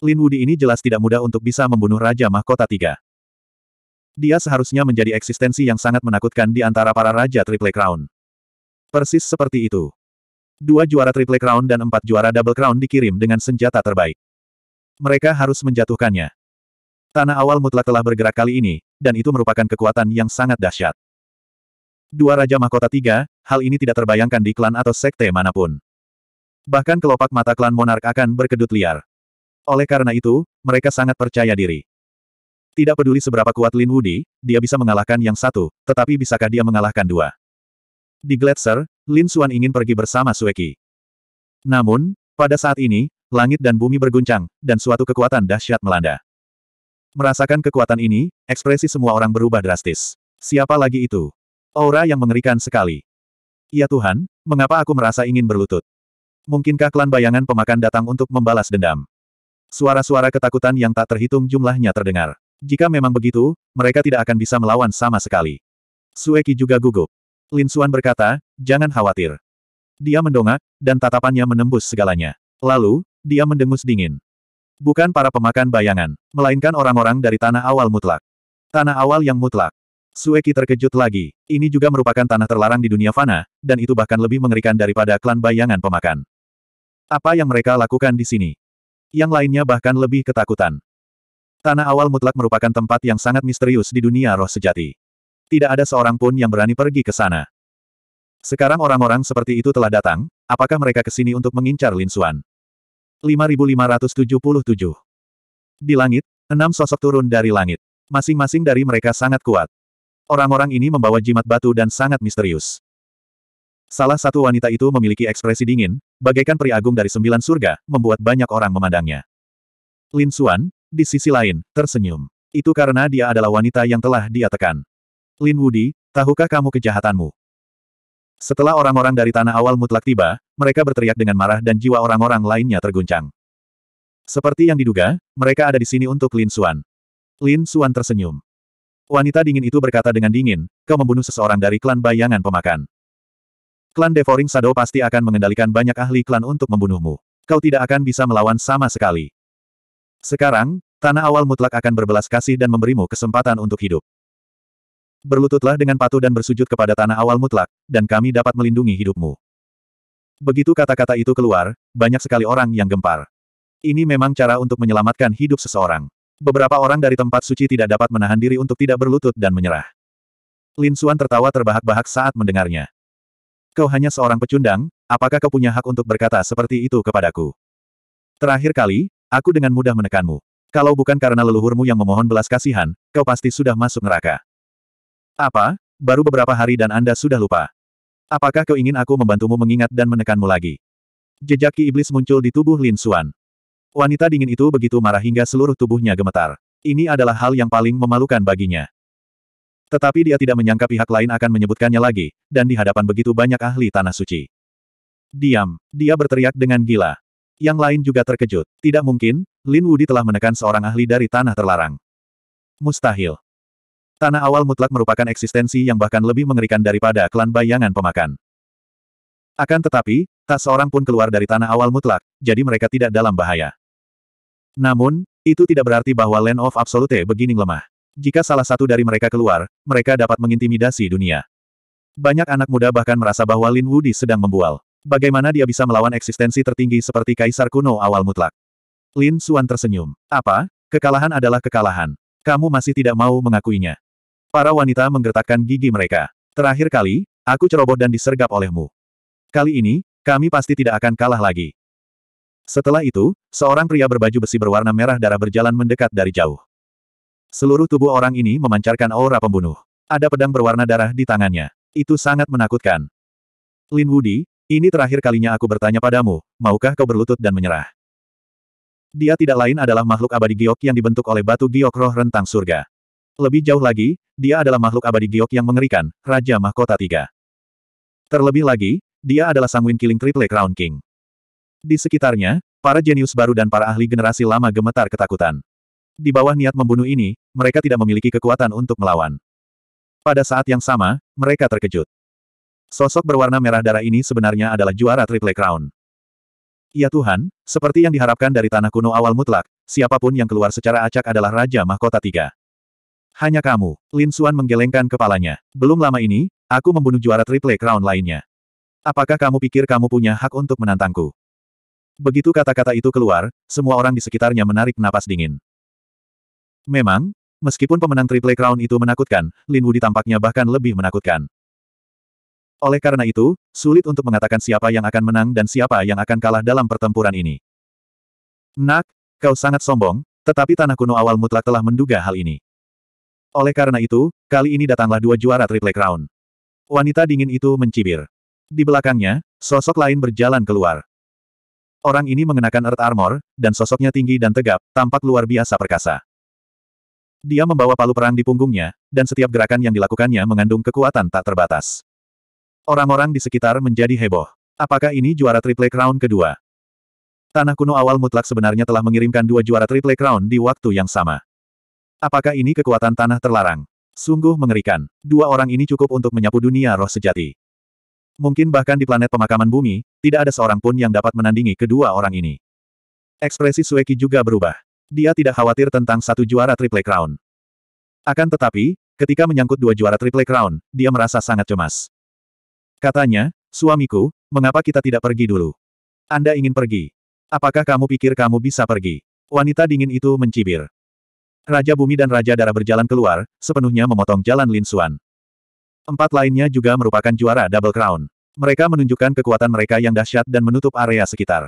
Lin Wudi ini jelas tidak mudah untuk bisa membunuh Raja Mahkota Tiga. Dia seharusnya menjadi eksistensi yang sangat menakutkan di antara para Raja Triple Crown. Persis seperti itu. Dua juara Triple Crown dan empat juara Double Crown dikirim dengan senjata terbaik. Mereka harus menjatuhkannya. Tanah awal mutlak telah bergerak kali ini, dan itu merupakan kekuatan yang sangat dahsyat. Dua Raja Mahkota Tiga, hal ini tidak terbayangkan di klan atau sekte manapun. Bahkan kelopak mata klan monark akan berkedut liar. Oleh karena itu, mereka sangat percaya diri. Tidak peduli seberapa kuat Lin Wudi, dia bisa mengalahkan yang satu, tetapi bisakah dia mengalahkan dua? Di Gletser, Lin Xuan ingin pergi bersama Sueki. Namun, pada saat ini, langit dan bumi berguncang, dan suatu kekuatan dahsyat melanda. Merasakan kekuatan ini, ekspresi semua orang berubah drastis. Siapa lagi itu? Aura yang mengerikan sekali. Ya Tuhan, mengapa aku merasa ingin berlutut? Mungkinkah klan bayangan pemakan datang untuk membalas dendam? Suara-suara ketakutan yang tak terhitung jumlahnya terdengar. Jika memang begitu, mereka tidak akan bisa melawan sama sekali. Sueki juga gugup. Lin Suan berkata, jangan khawatir. Dia mendongak, dan tatapannya menembus segalanya. Lalu, dia mendengus dingin. Bukan para pemakan bayangan, melainkan orang-orang dari tanah awal mutlak. Tanah awal yang mutlak. Sueki terkejut lagi. Ini juga merupakan tanah terlarang di dunia fana, dan itu bahkan lebih mengerikan daripada klan bayangan pemakan. Apa yang mereka lakukan di sini? Yang lainnya bahkan lebih ketakutan. Tanah awal mutlak merupakan tempat yang sangat misterius di dunia roh sejati. Tidak ada seorang pun yang berani pergi ke sana. Sekarang orang-orang seperti itu telah datang, apakah mereka ke sini untuk mengincar Lin Suan? 5577 Di langit, enam sosok turun dari langit. Masing-masing dari mereka sangat kuat. Orang-orang ini membawa jimat batu dan sangat misterius. Salah satu wanita itu memiliki ekspresi dingin, bagaikan peri agung dari sembilan surga, membuat banyak orang memandangnya. Lin Xuan, di sisi lain, tersenyum. Itu karena dia adalah wanita yang telah dia tekan. Lin Wudi, tahukah kamu kejahatanmu? Setelah orang-orang dari tanah awal mutlak tiba, mereka berteriak dengan marah dan jiwa orang-orang lainnya terguncang. Seperti yang diduga, mereka ada di sini untuk Lin Xuan. Lin Xuan tersenyum. Wanita dingin itu berkata dengan dingin, kau membunuh seseorang dari klan bayangan pemakan. Klan Devoring Shadow pasti akan mengendalikan banyak ahli klan untuk membunuhmu. Kau tidak akan bisa melawan sama sekali. Sekarang, tanah awal mutlak akan berbelas kasih dan memberimu kesempatan untuk hidup. Berlututlah dengan patuh dan bersujud kepada tanah awal mutlak, dan kami dapat melindungi hidupmu. Begitu kata-kata itu keluar, banyak sekali orang yang gempar. Ini memang cara untuk menyelamatkan hidup seseorang. Beberapa orang dari tempat suci tidak dapat menahan diri untuk tidak berlutut dan menyerah. Lin Xuan tertawa terbahak-bahak saat mendengarnya. Kau hanya seorang pecundang, apakah kau punya hak untuk berkata seperti itu kepadaku? Terakhir kali, aku dengan mudah menekanmu. Kalau bukan karena leluhurmu yang memohon belas kasihan, kau pasti sudah masuk neraka. Apa? Baru beberapa hari dan Anda sudah lupa. Apakah kau ingin aku membantumu mengingat dan menekanmu lagi? Jejak Iblis muncul di tubuh Lin Xuan. Wanita dingin itu begitu marah hingga seluruh tubuhnya gemetar. Ini adalah hal yang paling memalukan baginya. Tetapi dia tidak menyangka pihak lain akan menyebutkannya lagi, dan di hadapan begitu banyak ahli tanah suci. Diam, dia berteriak dengan gila. Yang lain juga terkejut. Tidak mungkin, Lin Wudi telah menekan seorang ahli dari tanah terlarang. Mustahil. Tanah awal mutlak merupakan eksistensi yang bahkan lebih mengerikan daripada klan bayangan pemakan. Akan tetapi, tak seorang pun keluar dari tanah awal mutlak, jadi mereka tidak dalam bahaya. Namun, itu tidak berarti bahwa Land of Absolute begini lemah. Jika salah satu dari mereka keluar, mereka dapat mengintimidasi dunia. Banyak anak muda bahkan merasa bahwa Lin Wudi sedang membual. Bagaimana dia bisa melawan eksistensi tertinggi seperti Kaisar kuno awal mutlak? Lin Xuan tersenyum. Apa? Kekalahan adalah kekalahan. Kamu masih tidak mau mengakuinya. Para wanita menggertakkan gigi mereka. Terakhir kali, aku ceroboh dan disergap olehmu. Kali ini, kami pasti tidak akan kalah lagi. Setelah itu, seorang pria berbaju besi berwarna merah darah berjalan mendekat dari jauh. Seluruh tubuh orang ini memancarkan aura pembunuh. Ada pedang berwarna darah di tangannya. Itu sangat menakutkan. Lin Wudi, ini terakhir kalinya aku bertanya padamu, maukah kau berlutut dan menyerah? Dia tidak lain adalah makhluk abadi giok yang dibentuk oleh batu giok roh rentang surga. Lebih jauh lagi, dia adalah makhluk abadi giok yang mengerikan, Raja Mahkota Tiga. Terlebih lagi, dia adalah sangwin killing triple crown king. Di sekitarnya, para jenius baru dan para ahli generasi lama gemetar ketakutan. Di bawah niat membunuh ini, mereka tidak memiliki kekuatan untuk melawan. Pada saat yang sama, mereka terkejut. Sosok berwarna merah darah ini sebenarnya adalah juara Triple Crown. Ya Tuhan, seperti yang diharapkan dari tanah kuno awal mutlak, siapapun yang keluar secara acak adalah Raja Mahkota Tiga. Hanya kamu, Lin Suan menggelengkan kepalanya. Belum lama ini, aku membunuh juara Triple Crown lainnya. Apakah kamu pikir kamu punya hak untuk menantangku? Begitu kata-kata itu keluar, semua orang di sekitarnya menarik napas dingin. Memang, meskipun pemenang Triple Crown itu menakutkan, Lin Wu tampaknya bahkan lebih menakutkan. Oleh karena itu, sulit untuk mengatakan siapa yang akan menang dan siapa yang akan kalah dalam pertempuran ini. Nak, kau sangat sombong, tetapi tanah kuno awal mutlak telah menduga hal ini. Oleh karena itu, kali ini datanglah dua juara Triple Crown. Wanita dingin itu mencibir. Di belakangnya, sosok lain berjalan keluar. Orang ini mengenakan earth armor, dan sosoknya tinggi dan tegap, tampak luar biasa perkasa. Dia membawa palu perang di punggungnya, dan setiap gerakan yang dilakukannya mengandung kekuatan tak terbatas. Orang-orang di sekitar menjadi heboh. Apakah ini juara Triple Crown kedua? Tanah kuno awal mutlak sebenarnya telah mengirimkan dua juara Triple Crown di waktu yang sama. Apakah ini kekuatan tanah terlarang? Sungguh mengerikan. Dua orang ini cukup untuk menyapu dunia roh sejati. Mungkin bahkan di planet pemakaman bumi, tidak ada seorang pun yang dapat menandingi kedua orang ini. Ekspresi Sueki juga berubah. Dia tidak khawatir tentang satu juara Triple Crown. Akan tetapi, ketika menyangkut dua juara Triple Crown, dia merasa sangat cemas. Katanya, suamiku, mengapa kita tidak pergi dulu? Anda ingin pergi. Apakah kamu pikir kamu bisa pergi? Wanita dingin itu mencibir. Raja Bumi dan Raja Darah berjalan keluar, sepenuhnya memotong jalan Lin Suan. Empat lainnya juga merupakan juara Double Crown. Mereka menunjukkan kekuatan mereka yang dahsyat dan menutup area sekitar.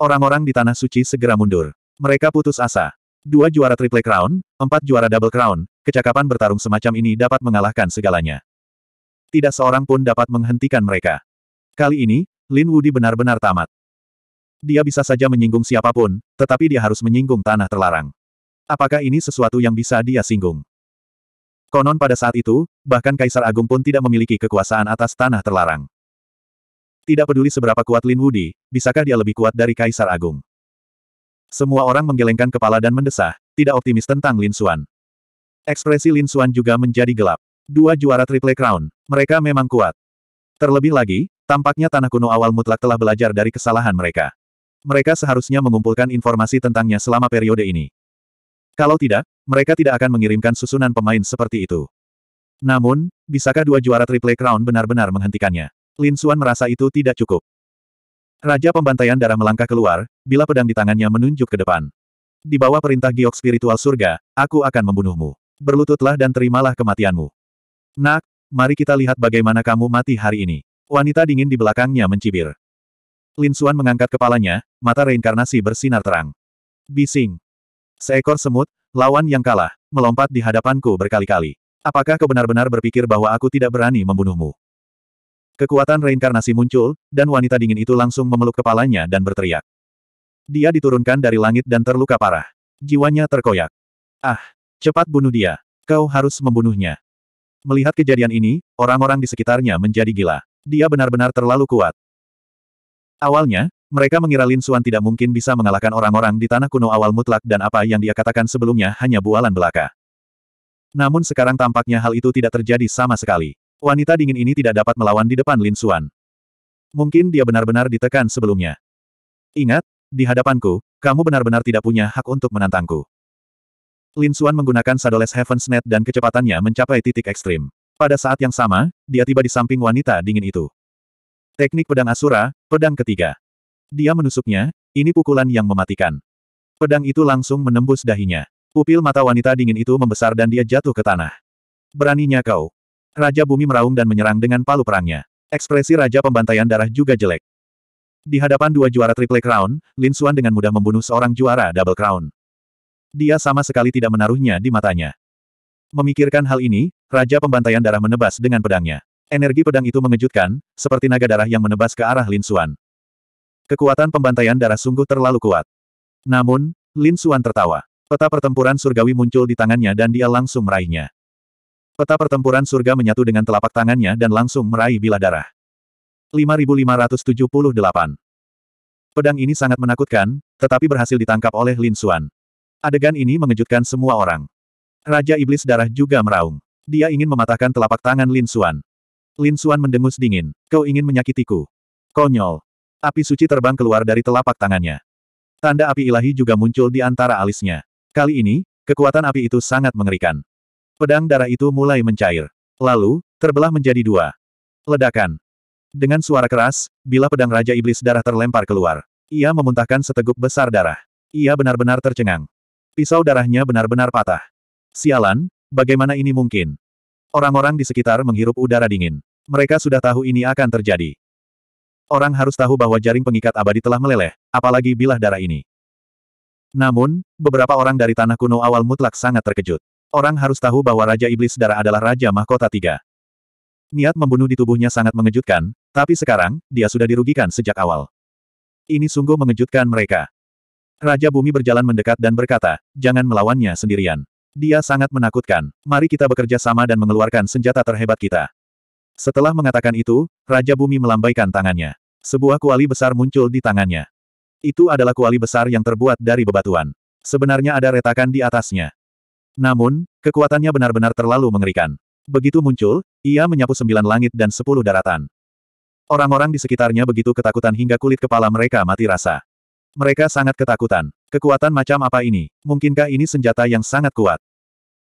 Orang-orang di Tanah Suci segera mundur. Mereka putus asa. Dua juara Triple Crown, empat juara Double Crown, kecakapan bertarung semacam ini dapat mengalahkan segalanya. Tidak seorang pun dapat menghentikan mereka. Kali ini, Lin Wudi benar-benar tamat. Dia bisa saja menyinggung siapapun, tetapi dia harus menyinggung tanah terlarang. Apakah ini sesuatu yang bisa dia singgung? Konon pada saat itu, bahkan Kaisar Agung pun tidak memiliki kekuasaan atas tanah terlarang. Tidak peduli seberapa kuat Lin Wudi, bisakah dia lebih kuat dari Kaisar Agung? Semua orang menggelengkan kepala dan mendesah, tidak optimis tentang Lin Xuan. Ekspresi Lin Xuan juga menjadi gelap. Dua juara Triple Crown, mereka memang kuat. Terlebih lagi, tampaknya Tanah Kuno awal mutlak telah belajar dari kesalahan mereka. Mereka seharusnya mengumpulkan informasi tentangnya selama periode ini. Kalau tidak, mereka tidak akan mengirimkan susunan pemain seperti itu. Namun, bisakah dua juara Triple Crown benar-benar menghentikannya? Lin Xuan merasa itu tidak cukup. Raja pembantaian darah melangkah keluar, bila pedang di tangannya menunjuk ke depan. Di bawah perintah giok spiritual surga, aku akan membunuhmu. Berlututlah dan terimalah kematianmu. Nak, mari kita lihat bagaimana kamu mati hari ini. Wanita dingin di belakangnya mencibir. Lin Xuan mengangkat kepalanya, mata reinkarnasi bersinar terang. Bising, Seekor semut, lawan yang kalah, melompat di hadapanku berkali-kali. Apakah kau benar-benar berpikir bahwa aku tidak berani membunuhmu? Kekuatan reinkarnasi muncul, dan wanita dingin itu langsung memeluk kepalanya dan berteriak. Dia diturunkan dari langit dan terluka parah. Jiwanya terkoyak. Ah, cepat bunuh dia. Kau harus membunuhnya. Melihat kejadian ini, orang-orang di sekitarnya menjadi gila. Dia benar-benar terlalu kuat. Awalnya, mereka mengira Lin Xuan tidak mungkin bisa mengalahkan orang-orang di tanah kuno awal mutlak dan apa yang dia katakan sebelumnya hanya bualan belaka. Namun sekarang tampaknya hal itu tidak terjadi sama sekali. Wanita dingin ini tidak dapat melawan di depan Lin Xuan. Mungkin dia benar-benar ditekan sebelumnya. Ingat, di hadapanku, kamu benar-benar tidak punya hak untuk menantangku. Lin Xuan menggunakan Sadoles Heaven's Net dan kecepatannya mencapai titik ekstrim. Pada saat yang sama, dia tiba di samping wanita dingin itu. Teknik pedang Asura, pedang ketiga. Dia menusuknya, ini pukulan yang mematikan. Pedang itu langsung menembus dahinya. Pupil mata wanita dingin itu membesar dan dia jatuh ke tanah. Beraninya kau. Raja bumi meraung dan menyerang dengan palu perangnya. Ekspresi Raja Pembantaian Darah juga jelek. Di hadapan dua juara Triple Crown, Lin Suan dengan mudah membunuh seorang juara Double Crown. Dia sama sekali tidak menaruhnya di matanya. Memikirkan hal ini, Raja Pembantaian Darah menebas dengan pedangnya. Energi pedang itu mengejutkan, seperti naga darah yang menebas ke arah Lin Suan. Kekuatan pembantaian darah sungguh terlalu kuat. Namun, Lin Xuan tertawa. Peta pertempuran surgawi muncul di tangannya dan dia langsung meraihnya. Peta pertempuran surga menyatu dengan telapak tangannya dan langsung meraih bila darah. 5578 Pedang ini sangat menakutkan, tetapi berhasil ditangkap oleh Lin Xuan. Adegan ini mengejutkan semua orang. Raja Iblis Darah juga meraung. Dia ingin mematahkan telapak tangan Lin Xuan. Lin Xuan mendengus dingin. Kau ingin menyakitiku. Konyol. Api suci terbang keluar dari telapak tangannya. Tanda api ilahi juga muncul di antara alisnya. Kali ini, kekuatan api itu sangat mengerikan. Pedang darah itu mulai mencair. Lalu, terbelah menjadi dua. Ledakan. Dengan suara keras, bila pedang Raja Iblis darah terlempar keluar. Ia memuntahkan seteguk besar darah. Ia benar-benar tercengang. Pisau darahnya benar-benar patah. Sialan, bagaimana ini mungkin? Orang-orang di sekitar menghirup udara dingin. Mereka sudah tahu ini akan terjadi. Orang harus tahu bahwa jaring pengikat abadi telah meleleh, apalagi bilah darah ini. Namun, beberapa orang dari tanah kuno awal mutlak sangat terkejut. Orang harus tahu bahwa Raja Iblis Darah adalah Raja Mahkota Tiga. Niat membunuh di tubuhnya sangat mengejutkan, tapi sekarang, dia sudah dirugikan sejak awal. Ini sungguh mengejutkan mereka. Raja Bumi berjalan mendekat dan berkata, jangan melawannya sendirian. Dia sangat menakutkan. Mari kita bekerja sama dan mengeluarkan senjata terhebat kita. Setelah mengatakan itu, Raja Bumi melambaikan tangannya. Sebuah kuali besar muncul di tangannya. Itu adalah kuali besar yang terbuat dari bebatuan. Sebenarnya ada retakan di atasnya. Namun, kekuatannya benar-benar terlalu mengerikan. Begitu muncul, ia menyapu sembilan langit dan sepuluh daratan. Orang-orang di sekitarnya begitu ketakutan hingga kulit kepala mereka mati rasa. Mereka sangat ketakutan. Kekuatan macam apa ini? Mungkinkah ini senjata yang sangat kuat?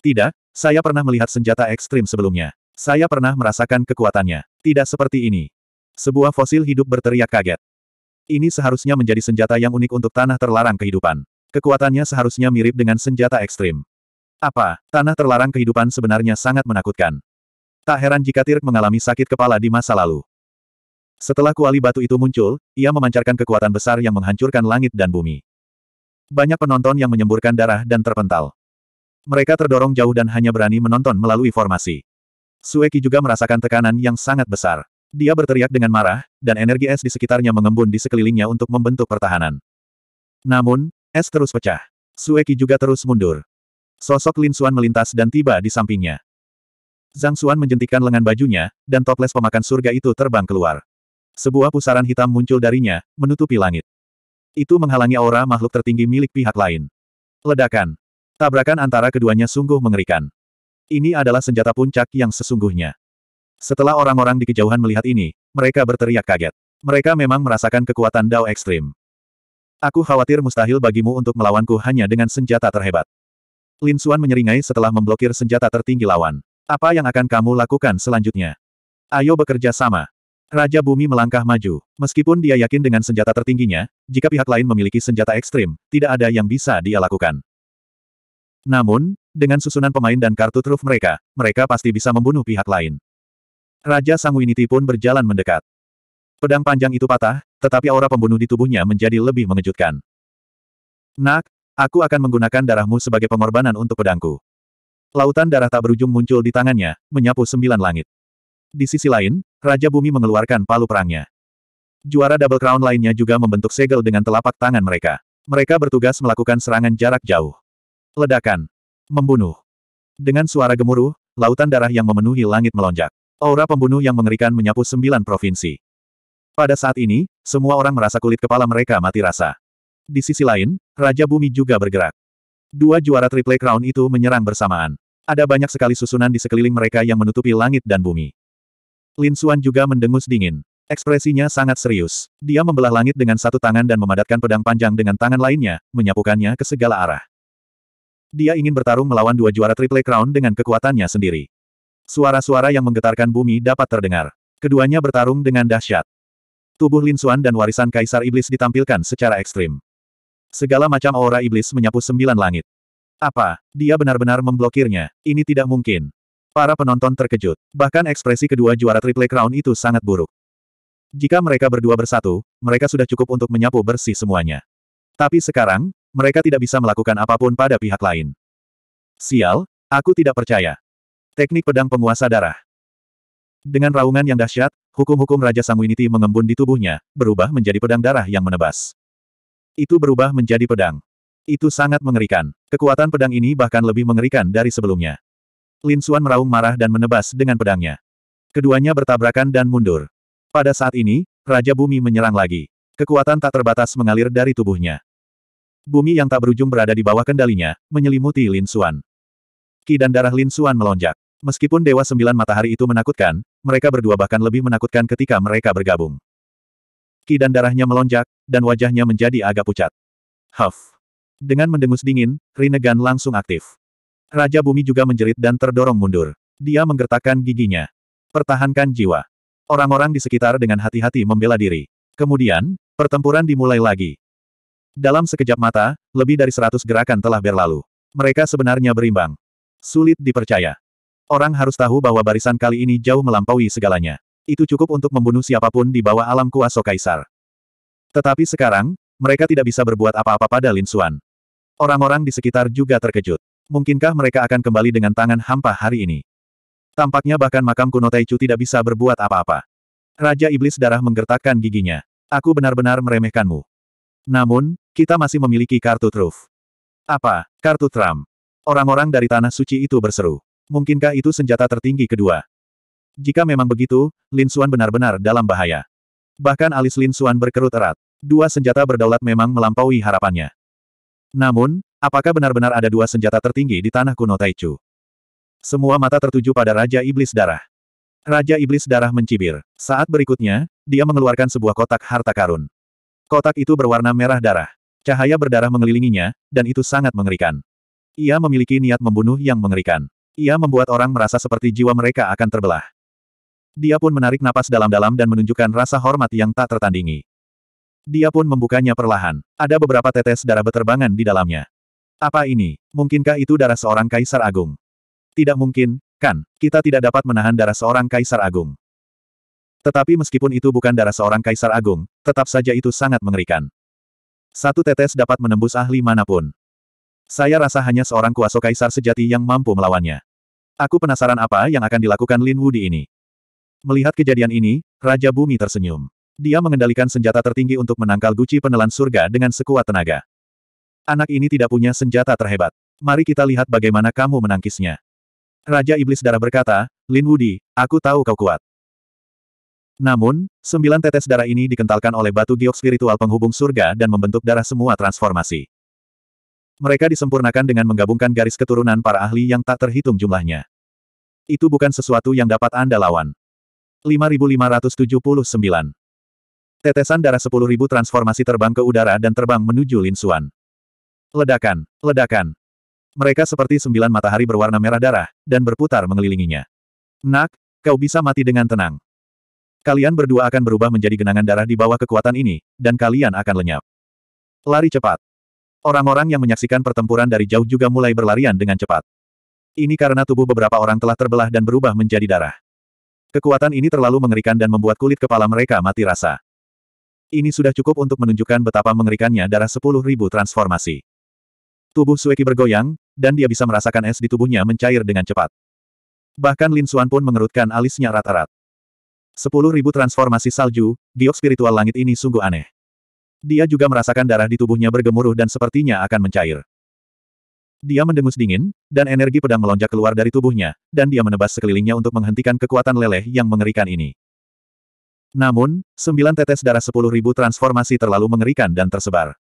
Tidak, saya pernah melihat senjata ekstrim sebelumnya. Saya pernah merasakan kekuatannya. Tidak seperti ini. Sebuah fosil hidup berteriak kaget. Ini seharusnya menjadi senjata yang unik untuk tanah terlarang kehidupan. Kekuatannya seharusnya mirip dengan senjata ekstrim. Apa, tanah terlarang kehidupan sebenarnya sangat menakutkan. Tak heran jika Tirk mengalami sakit kepala di masa lalu. Setelah kuali batu itu muncul, ia memancarkan kekuatan besar yang menghancurkan langit dan bumi. Banyak penonton yang menyemburkan darah dan terpental. Mereka terdorong jauh dan hanya berani menonton melalui formasi. Sueki juga merasakan tekanan yang sangat besar. Dia berteriak dengan marah, dan energi es di sekitarnya mengembun di sekelilingnya untuk membentuk pertahanan. Namun, es terus pecah. Sueki juga terus mundur. Sosok Lin Xuan melintas dan tiba di sampingnya. Zhang Xuan menjentikan lengan bajunya, dan toples pemakan surga itu terbang keluar. Sebuah pusaran hitam muncul darinya, menutupi langit. Itu menghalangi aura makhluk tertinggi milik pihak lain. Ledakan. Tabrakan antara keduanya sungguh mengerikan. Ini adalah senjata puncak yang sesungguhnya. Setelah orang-orang di kejauhan melihat ini, mereka berteriak kaget. Mereka memang merasakan kekuatan Dao ekstrim. Aku khawatir mustahil bagimu untuk melawanku hanya dengan senjata terhebat. Lin Xuan menyeringai setelah memblokir senjata tertinggi lawan. Apa yang akan kamu lakukan selanjutnya? Ayo bekerja sama. Raja Bumi melangkah maju. Meskipun dia yakin dengan senjata tertingginya, jika pihak lain memiliki senjata ekstrim, tidak ada yang bisa dia lakukan. Namun, dengan susunan pemain dan kartu truf mereka, mereka pasti bisa membunuh pihak lain. Raja Sanguinity pun berjalan mendekat. Pedang panjang itu patah, tetapi aura pembunuh di tubuhnya menjadi lebih mengejutkan. Nak, aku akan menggunakan darahmu sebagai pengorbanan untuk pedangku. Lautan darah tak berujung muncul di tangannya, menyapu sembilan langit. Di sisi lain, Raja Bumi mengeluarkan palu perangnya. Juara Double Crown lainnya juga membentuk segel dengan telapak tangan mereka. Mereka bertugas melakukan serangan jarak jauh. Ledakan. Membunuh. Dengan suara gemuruh, lautan darah yang memenuhi langit melonjak. Aura pembunuh yang mengerikan menyapu sembilan provinsi. Pada saat ini, semua orang merasa kulit kepala mereka mati rasa. Di sisi lain, Raja Bumi juga bergerak. Dua juara Triple Crown itu menyerang bersamaan. Ada banyak sekali susunan di sekeliling mereka yang menutupi langit dan bumi. Lin Xuan juga mendengus dingin. Ekspresinya sangat serius. Dia membelah langit dengan satu tangan dan memadatkan pedang panjang dengan tangan lainnya, menyapukannya ke segala arah. Dia ingin bertarung melawan dua juara Triple Crown dengan kekuatannya sendiri. Suara-suara yang menggetarkan bumi dapat terdengar. Keduanya bertarung dengan dahsyat. Tubuh Lin Xuan dan warisan Kaisar Iblis ditampilkan secara ekstrim. Segala macam aura iblis menyapu sembilan langit. Apa? Dia benar-benar memblokirnya. Ini tidak mungkin. Para penonton terkejut. Bahkan ekspresi kedua juara Triple Crown itu sangat buruk. Jika mereka berdua bersatu, mereka sudah cukup untuk menyapu bersih semuanya. Tapi sekarang, mereka tidak bisa melakukan apapun pada pihak lain. Sial, aku tidak percaya. Teknik pedang penguasa darah. Dengan raungan yang dahsyat, hukum-hukum Raja Sanguinity mengembun di tubuhnya, berubah menjadi pedang darah yang menebas. Itu berubah menjadi pedang. Itu sangat mengerikan. Kekuatan pedang ini bahkan lebih mengerikan dari sebelumnya. Lin Suan meraung marah dan menebas dengan pedangnya. Keduanya bertabrakan dan mundur. Pada saat ini, Raja Bumi menyerang lagi. Kekuatan tak terbatas mengalir dari tubuhnya. Bumi yang tak berujung berada di bawah kendalinya, menyelimuti Lin Xuan. Ki dan darah Lin Xuan melonjak. Meskipun Dewa Sembilan Matahari itu menakutkan, mereka berdua bahkan lebih menakutkan ketika mereka bergabung. Ki dan darahnya melonjak, dan wajahnya menjadi agak pucat. Huff. Dengan mendengus dingin, Rinnegan langsung aktif. Raja Bumi juga menjerit dan terdorong mundur. Dia menggertakkan giginya. Pertahankan jiwa. Orang-orang di sekitar dengan hati-hati membela diri. Kemudian, pertempuran dimulai lagi. Dalam sekejap mata, lebih dari seratus gerakan telah berlalu. Mereka sebenarnya berimbang. Sulit dipercaya. Orang harus tahu bahwa barisan kali ini jauh melampaui segalanya. Itu cukup untuk membunuh siapapun di bawah alam kuasa kaisar. Tetapi sekarang, mereka tidak bisa berbuat apa-apa pada Lin Xuan. Orang-orang di sekitar juga terkejut. Mungkinkah mereka akan kembali dengan tangan hampa hari ini? Tampaknya bahkan makam kuno Taichu tidak bisa berbuat apa-apa. Raja Iblis Darah menggertakkan giginya. Aku benar-benar meremehkanmu. Namun, kita masih memiliki kartu truf. Apa? Kartu Trump? Orang-orang dari Tanah Suci itu berseru. Mungkinkah itu senjata tertinggi kedua? Jika memang begitu, Lin Suan benar-benar dalam bahaya. Bahkan alis Lin Suan berkerut erat. Dua senjata berdaulat memang melampaui harapannya. Namun, apakah benar-benar ada dua senjata tertinggi di tanah kuno Taichu? Semua mata tertuju pada Raja Iblis Darah. Raja Iblis Darah mencibir. Saat berikutnya, dia mengeluarkan sebuah kotak harta karun. Kotak itu berwarna merah darah. Cahaya berdarah mengelilinginya, dan itu sangat mengerikan. Ia memiliki niat membunuh yang mengerikan. Ia membuat orang merasa seperti jiwa mereka akan terbelah. Dia pun menarik napas dalam-dalam dan menunjukkan rasa hormat yang tak tertandingi. Dia pun membukanya perlahan. Ada beberapa tetes darah beterbangan di dalamnya. Apa ini? Mungkinkah itu darah seorang kaisar agung? Tidak mungkin, kan? Kita tidak dapat menahan darah seorang kaisar agung. Tetapi meskipun itu bukan darah seorang kaisar agung, tetap saja itu sangat mengerikan. Satu tetes dapat menembus ahli manapun. Saya rasa hanya seorang kuasa kaisar sejati yang mampu melawannya. Aku penasaran apa yang akan dilakukan Lin Wu di ini. Melihat kejadian ini, Raja Bumi tersenyum. Dia mengendalikan senjata tertinggi untuk menangkal guci penelan surga dengan sekuat tenaga. Anak ini tidak punya senjata terhebat. Mari kita lihat bagaimana kamu menangkisnya. Raja Iblis Darah berkata, Lin Wudi, aku tahu kau kuat. Namun, sembilan tetes darah ini dikentalkan oleh batu giok spiritual penghubung surga dan membentuk darah semua transformasi. Mereka disempurnakan dengan menggabungkan garis keturunan para ahli yang tak terhitung jumlahnya. Itu bukan sesuatu yang dapat Anda lawan. 5579 Tetesan darah 10.000 transformasi terbang ke udara dan terbang menuju Lin Xuan. Ledakan, ledakan. Mereka seperti sembilan matahari berwarna merah darah, dan berputar mengelilinginya. Nak, kau bisa mati dengan tenang. Kalian berdua akan berubah menjadi genangan darah di bawah kekuatan ini, dan kalian akan lenyap. Lari cepat. Orang-orang yang menyaksikan pertempuran dari jauh juga mulai berlarian dengan cepat. Ini karena tubuh beberapa orang telah terbelah dan berubah menjadi darah. Kekuatan ini terlalu mengerikan dan membuat kulit kepala mereka mati rasa. Ini sudah cukup untuk menunjukkan betapa mengerikannya darah sepuluh ribu transformasi. Tubuh Sueki bergoyang, dan dia bisa merasakan es di tubuhnya mencair dengan cepat. Bahkan Lin Suan pun mengerutkan alisnya rata-rata. Sepuluh ribu transformasi salju, giok spiritual langit ini sungguh aneh. Dia juga merasakan darah di tubuhnya bergemuruh dan sepertinya akan mencair. Dia mendengus dingin, dan energi pedang melonjak keluar dari tubuhnya, dan dia menebas sekelilingnya untuk menghentikan kekuatan leleh yang mengerikan ini. Namun, sembilan tetes darah sepuluh ribu transformasi terlalu mengerikan dan tersebar.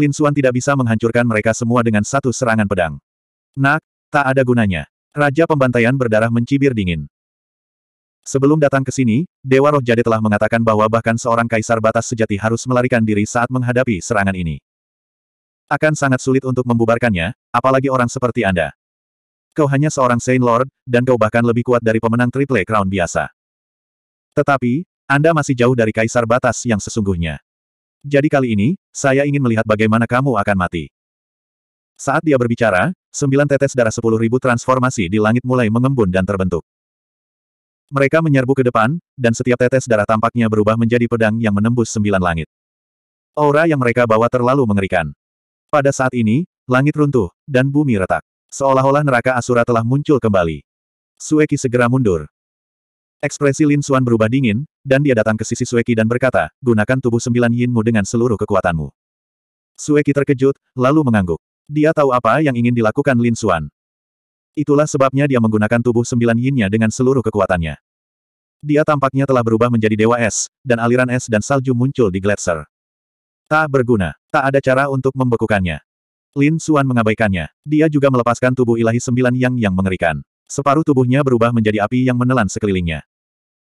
Lin Xuan tidak bisa menghancurkan mereka semua dengan satu serangan pedang. Nak, tak ada gunanya. Raja pembantaian berdarah mencibir dingin. Sebelum datang ke sini, Dewa Roh Jade telah mengatakan bahwa bahkan seorang kaisar batas sejati harus melarikan diri saat menghadapi serangan ini. Akan sangat sulit untuk membubarkannya, apalagi orang seperti Anda. Kau hanya seorang Saint Lord, dan kau bahkan lebih kuat dari pemenang Triple Crown biasa. Tetapi, Anda masih jauh dari kaisar batas yang sesungguhnya. Jadi kali ini, saya ingin melihat bagaimana kamu akan mati. Saat dia berbicara, sembilan tetes darah sepuluh ribu transformasi di langit mulai mengembun dan terbentuk. Mereka menyerbu ke depan, dan setiap tetes darah tampaknya berubah menjadi pedang yang menembus sembilan langit. Aura yang mereka bawa terlalu mengerikan. Pada saat ini, langit runtuh, dan bumi retak. Seolah-olah neraka Asura telah muncul kembali. Sueki segera mundur. Ekspresi Lin Suan berubah dingin, dan dia datang ke sisi Sueki dan berkata, gunakan tubuh sembilan yinmu dengan seluruh kekuatanmu. Sueki terkejut, lalu mengangguk. Dia tahu apa yang ingin dilakukan Lin Suan. Itulah sebabnya dia menggunakan tubuh sembilan yinnya dengan seluruh kekuatannya. Dia tampaknya telah berubah menjadi dewa es, dan aliran es dan salju muncul di gletser. Tak berguna. Tak ada cara untuk membekukannya. Lin Suan mengabaikannya. Dia juga melepaskan tubuh ilahi sembilan yang yang mengerikan. Separuh tubuhnya berubah menjadi api yang menelan sekelilingnya.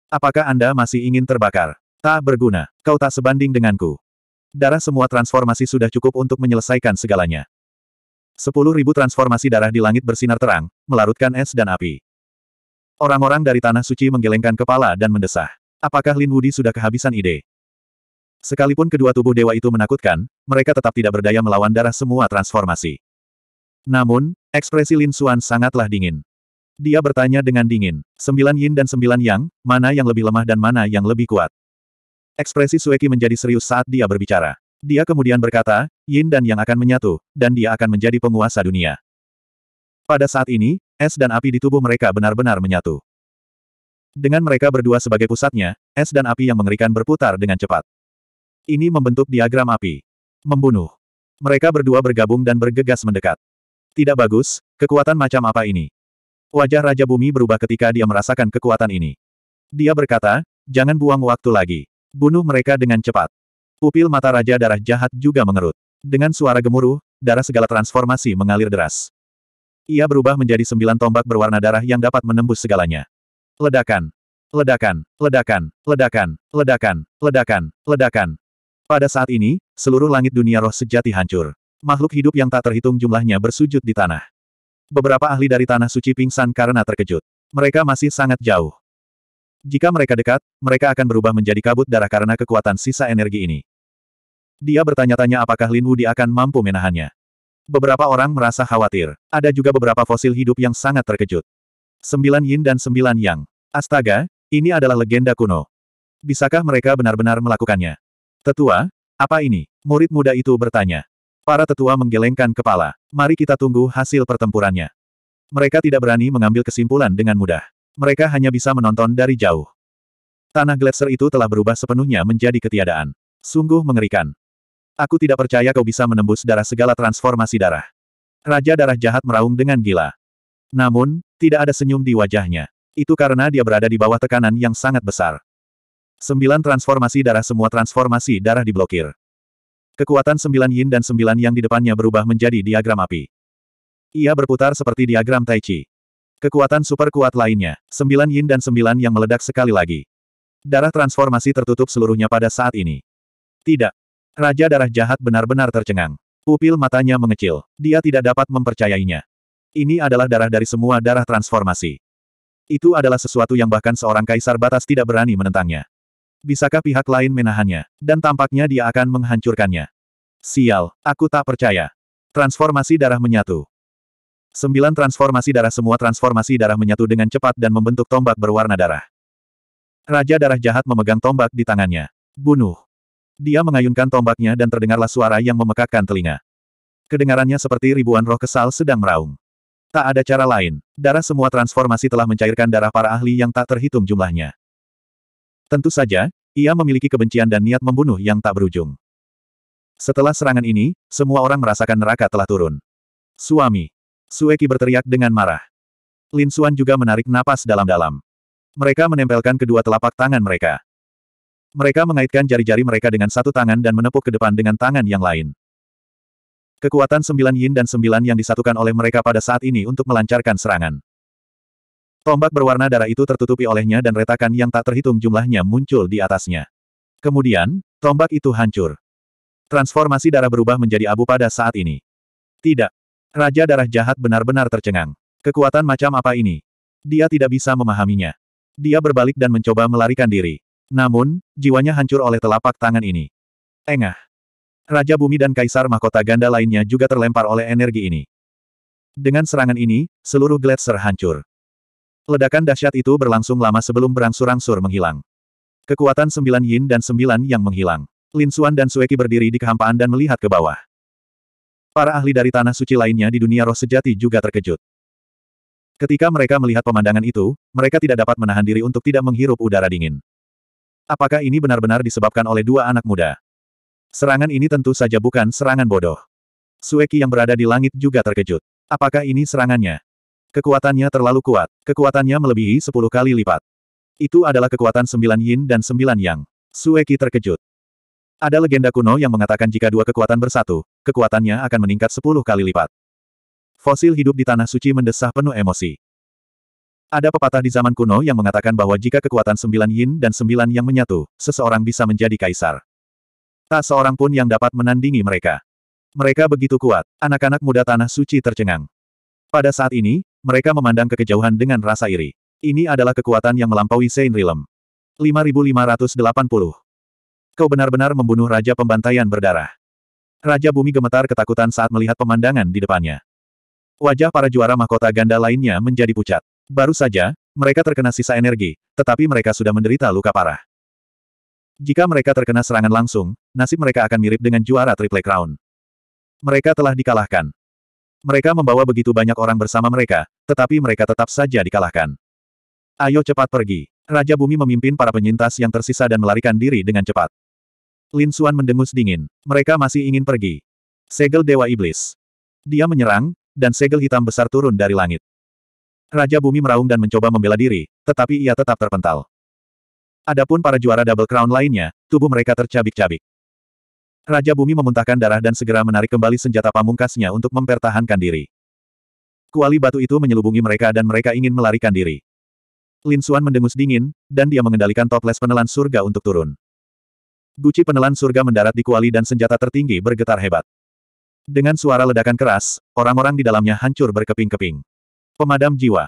Apakah Anda masih ingin terbakar? Tak berguna. Kau tak sebanding denganku. Darah semua transformasi sudah cukup untuk menyelesaikan segalanya. Sepuluh ribu transformasi darah di langit bersinar terang, melarutkan es dan api. Orang-orang dari Tanah Suci menggelengkan kepala dan mendesah. Apakah Lin Wudi sudah kehabisan ide? Sekalipun kedua tubuh dewa itu menakutkan, mereka tetap tidak berdaya melawan darah semua transformasi. Namun, ekspresi Lin Xuan sangatlah dingin. Dia bertanya dengan dingin, sembilan yin dan sembilan yang, mana yang lebih lemah dan mana yang lebih kuat? Ekspresi Sueki menjadi serius saat dia berbicara. Dia kemudian berkata, Yin dan Yang akan menyatu, dan dia akan menjadi penguasa dunia. Pada saat ini, es dan api di tubuh mereka benar-benar menyatu. Dengan mereka berdua sebagai pusatnya, es dan api yang mengerikan berputar dengan cepat. Ini membentuk diagram api. Membunuh. Mereka berdua bergabung dan bergegas mendekat. Tidak bagus, kekuatan macam apa ini? Wajah Raja Bumi berubah ketika dia merasakan kekuatan ini. Dia berkata, jangan buang waktu lagi. Bunuh mereka dengan cepat. Pupil mata Raja Darah Jahat juga mengerut. Dengan suara gemuruh, darah segala transformasi mengalir deras. Ia berubah menjadi sembilan tombak berwarna darah yang dapat menembus segalanya. Ledakan. Ledakan, ledakan, ledakan, ledakan, ledakan, ledakan. Pada saat ini, seluruh langit dunia roh sejati hancur. Makhluk hidup yang tak terhitung jumlahnya bersujud di tanah. Beberapa ahli dari tanah suci pingsan karena terkejut. Mereka masih sangat jauh. Jika mereka dekat, mereka akan berubah menjadi kabut darah karena kekuatan sisa energi ini. Dia bertanya-tanya apakah Lin Wudi akan mampu menahannya. Beberapa orang merasa khawatir. Ada juga beberapa fosil hidup yang sangat terkejut. Sembilan yin dan sembilan yang. Astaga, ini adalah legenda kuno. Bisakah mereka benar-benar melakukannya? Tetua, apa ini? Murid muda itu bertanya. Para tetua menggelengkan kepala. Mari kita tunggu hasil pertempurannya. Mereka tidak berani mengambil kesimpulan dengan mudah. Mereka hanya bisa menonton dari jauh. Tanah gletser itu telah berubah sepenuhnya menjadi ketiadaan. Sungguh mengerikan. Aku tidak percaya kau bisa menembus darah segala transformasi darah. Raja darah jahat meraung dengan gila. Namun, tidak ada senyum di wajahnya. Itu karena dia berada di bawah tekanan yang sangat besar. Sembilan transformasi darah semua transformasi darah diblokir. Kekuatan sembilan yin dan sembilan yang di depannya berubah menjadi diagram api. Ia berputar seperti diagram tai chi. Kekuatan super kuat lainnya, sembilan yin dan sembilan yang meledak sekali lagi. Darah transformasi tertutup seluruhnya pada saat ini. Tidak. Raja darah jahat benar-benar tercengang. Pupil matanya mengecil. Dia tidak dapat mempercayainya. Ini adalah darah dari semua darah transformasi. Itu adalah sesuatu yang bahkan seorang kaisar batas tidak berani menentangnya. Bisakah pihak lain menahannya? Dan tampaknya dia akan menghancurkannya. Sial, aku tak percaya. Transformasi darah menyatu. Sembilan transformasi darah Semua transformasi darah menyatu dengan cepat dan membentuk tombak berwarna darah. Raja darah jahat memegang tombak di tangannya. Bunuh. Dia mengayunkan tombaknya dan terdengarlah suara yang memekakkan telinga. Kedengarannya seperti ribuan roh kesal sedang meraung. Tak ada cara lain, darah semua transformasi telah mencairkan darah para ahli yang tak terhitung jumlahnya. Tentu saja, ia memiliki kebencian dan niat membunuh yang tak berujung. Setelah serangan ini, semua orang merasakan neraka telah turun. Suami, Sueki berteriak dengan marah. Lin Xuan juga menarik napas dalam-dalam. Mereka menempelkan kedua telapak tangan mereka. Mereka mengaitkan jari-jari mereka dengan satu tangan dan menepuk ke depan dengan tangan yang lain. Kekuatan sembilan yin dan sembilan yang disatukan oleh mereka pada saat ini untuk melancarkan serangan. Tombak berwarna darah itu tertutupi olehnya dan retakan yang tak terhitung jumlahnya muncul di atasnya. Kemudian, tombak itu hancur. Transformasi darah berubah menjadi abu pada saat ini. Tidak, Raja Darah Jahat benar-benar tercengang. Kekuatan macam apa ini? Dia tidak bisa memahaminya. Dia berbalik dan mencoba melarikan diri. Namun, jiwanya hancur oleh telapak tangan ini. Engah. Raja Bumi dan Kaisar Mahkota Ganda lainnya juga terlempar oleh energi ini. Dengan serangan ini, seluruh gletser hancur. Ledakan dahsyat itu berlangsung lama sebelum berangsur-angsur menghilang. Kekuatan sembilan yin dan sembilan yang menghilang. Lin Suan dan Sueki berdiri di kehampaan dan melihat ke bawah. Para ahli dari tanah suci lainnya di dunia roh sejati juga terkejut. Ketika mereka melihat pemandangan itu, mereka tidak dapat menahan diri untuk tidak menghirup udara dingin. Apakah ini benar-benar disebabkan oleh dua anak muda? Serangan ini tentu saja bukan serangan bodoh. Sueki yang berada di langit juga terkejut. Apakah ini serangannya? Kekuatannya terlalu kuat. Kekuatannya melebihi sepuluh kali lipat. Itu adalah kekuatan sembilan yin dan sembilan yang. Sueki terkejut. Ada legenda kuno yang mengatakan jika dua kekuatan bersatu, kekuatannya akan meningkat sepuluh kali lipat. Fosil hidup di Tanah Suci mendesah penuh emosi. Ada pepatah di zaman kuno yang mengatakan bahwa jika kekuatan sembilan yin dan sembilan yang menyatu, seseorang bisa menjadi kaisar. Tak seorang pun yang dapat menandingi mereka. Mereka begitu kuat, anak-anak muda Tanah Suci tercengang. Pada saat ini, mereka memandang kekejauhan dengan rasa iri. Ini adalah kekuatan yang melampaui Saint Rilem. 5580. Kau benar-benar membunuh Raja Pembantaian Berdarah. Raja bumi gemetar ketakutan saat melihat pemandangan di depannya. Wajah para juara mahkota ganda lainnya menjadi pucat. Baru saja, mereka terkena sisa energi, tetapi mereka sudah menderita luka parah. Jika mereka terkena serangan langsung, nasib mereka akan mirip dengan juara Triple Crown. Mereka telah dikalahkan. Mereka membawa begitu banyak orang bersama mereka, tetapi mereka tetap saja dikalahkan. Ayo cepat pergi. Raja Bumi memimpin para penyintas yang tersisa dan melarikan diri dengan cepat. Lin Suan mendengus dingin. Mereka masih ingin pergi. Segel Dewa Iblis. Dia menyerang, dan segel hitam besar turun dari langit. Raja Bumi meraung dan mencoba membela diri, tetapi ia tetap terpental. Adapun para juara Double Crown lainnya, tubuh mereka tercabik-cabik. Raja Bumi memuntahkan darah dan segera menarik kembali senjata pamungkasnya untuk mempertahankan diri. Kuali batu itu menyelubungi mereka dan mereka ingin melarikan diri. Lin Suan mendengus dingin, dan dia mengendalikan toples penelan surga untuk turun guci penelan surga mendarat di kuali dan senjata tertinggi bergetar hebat. Dengan suara ledakan keras, orang-orang di dalamnya hancur berkeping-keping. Pemadam jiwa.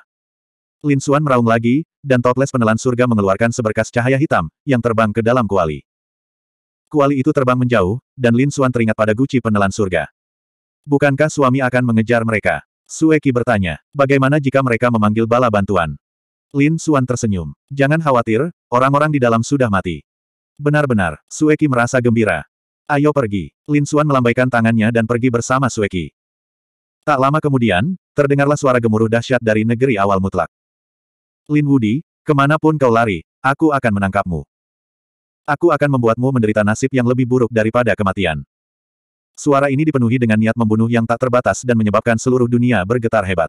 Lin Suan meraung lagi, dan totles penelan surga mengeluarkan seberkas cahaya hitam, yang terbang ke dalam kuali. Kuali itu terbang menjauh, dan Lin Suan teringat pada guci penelan surga. Bukankah suami akan mengejar mereka? Sueki bertanya, bagaimana jika mereka memanggil bala bantuan? Lin Suan tersenyum. Jangan khawatir, orang-orang di dalam sudah mati. Benar-benar, Sueki merasa gembira. Ayo pergi. Lin Suan melambaikan tangannya dan pergi bersama Sueki. Tak lama kemudian, terdengarlah suara gemuruh dahsyat dari negeri awal mutlak. Lin Wudi, kemanapun kau lari, aku akan menangkapmu. Aku akan membuatmu menderita nasib yang lebih buruk daripada kematian. Suara ini dipenuhi dengan niat membunuh yang tak terbatas dan menyebabkan seluruh dunia bergetar hebat.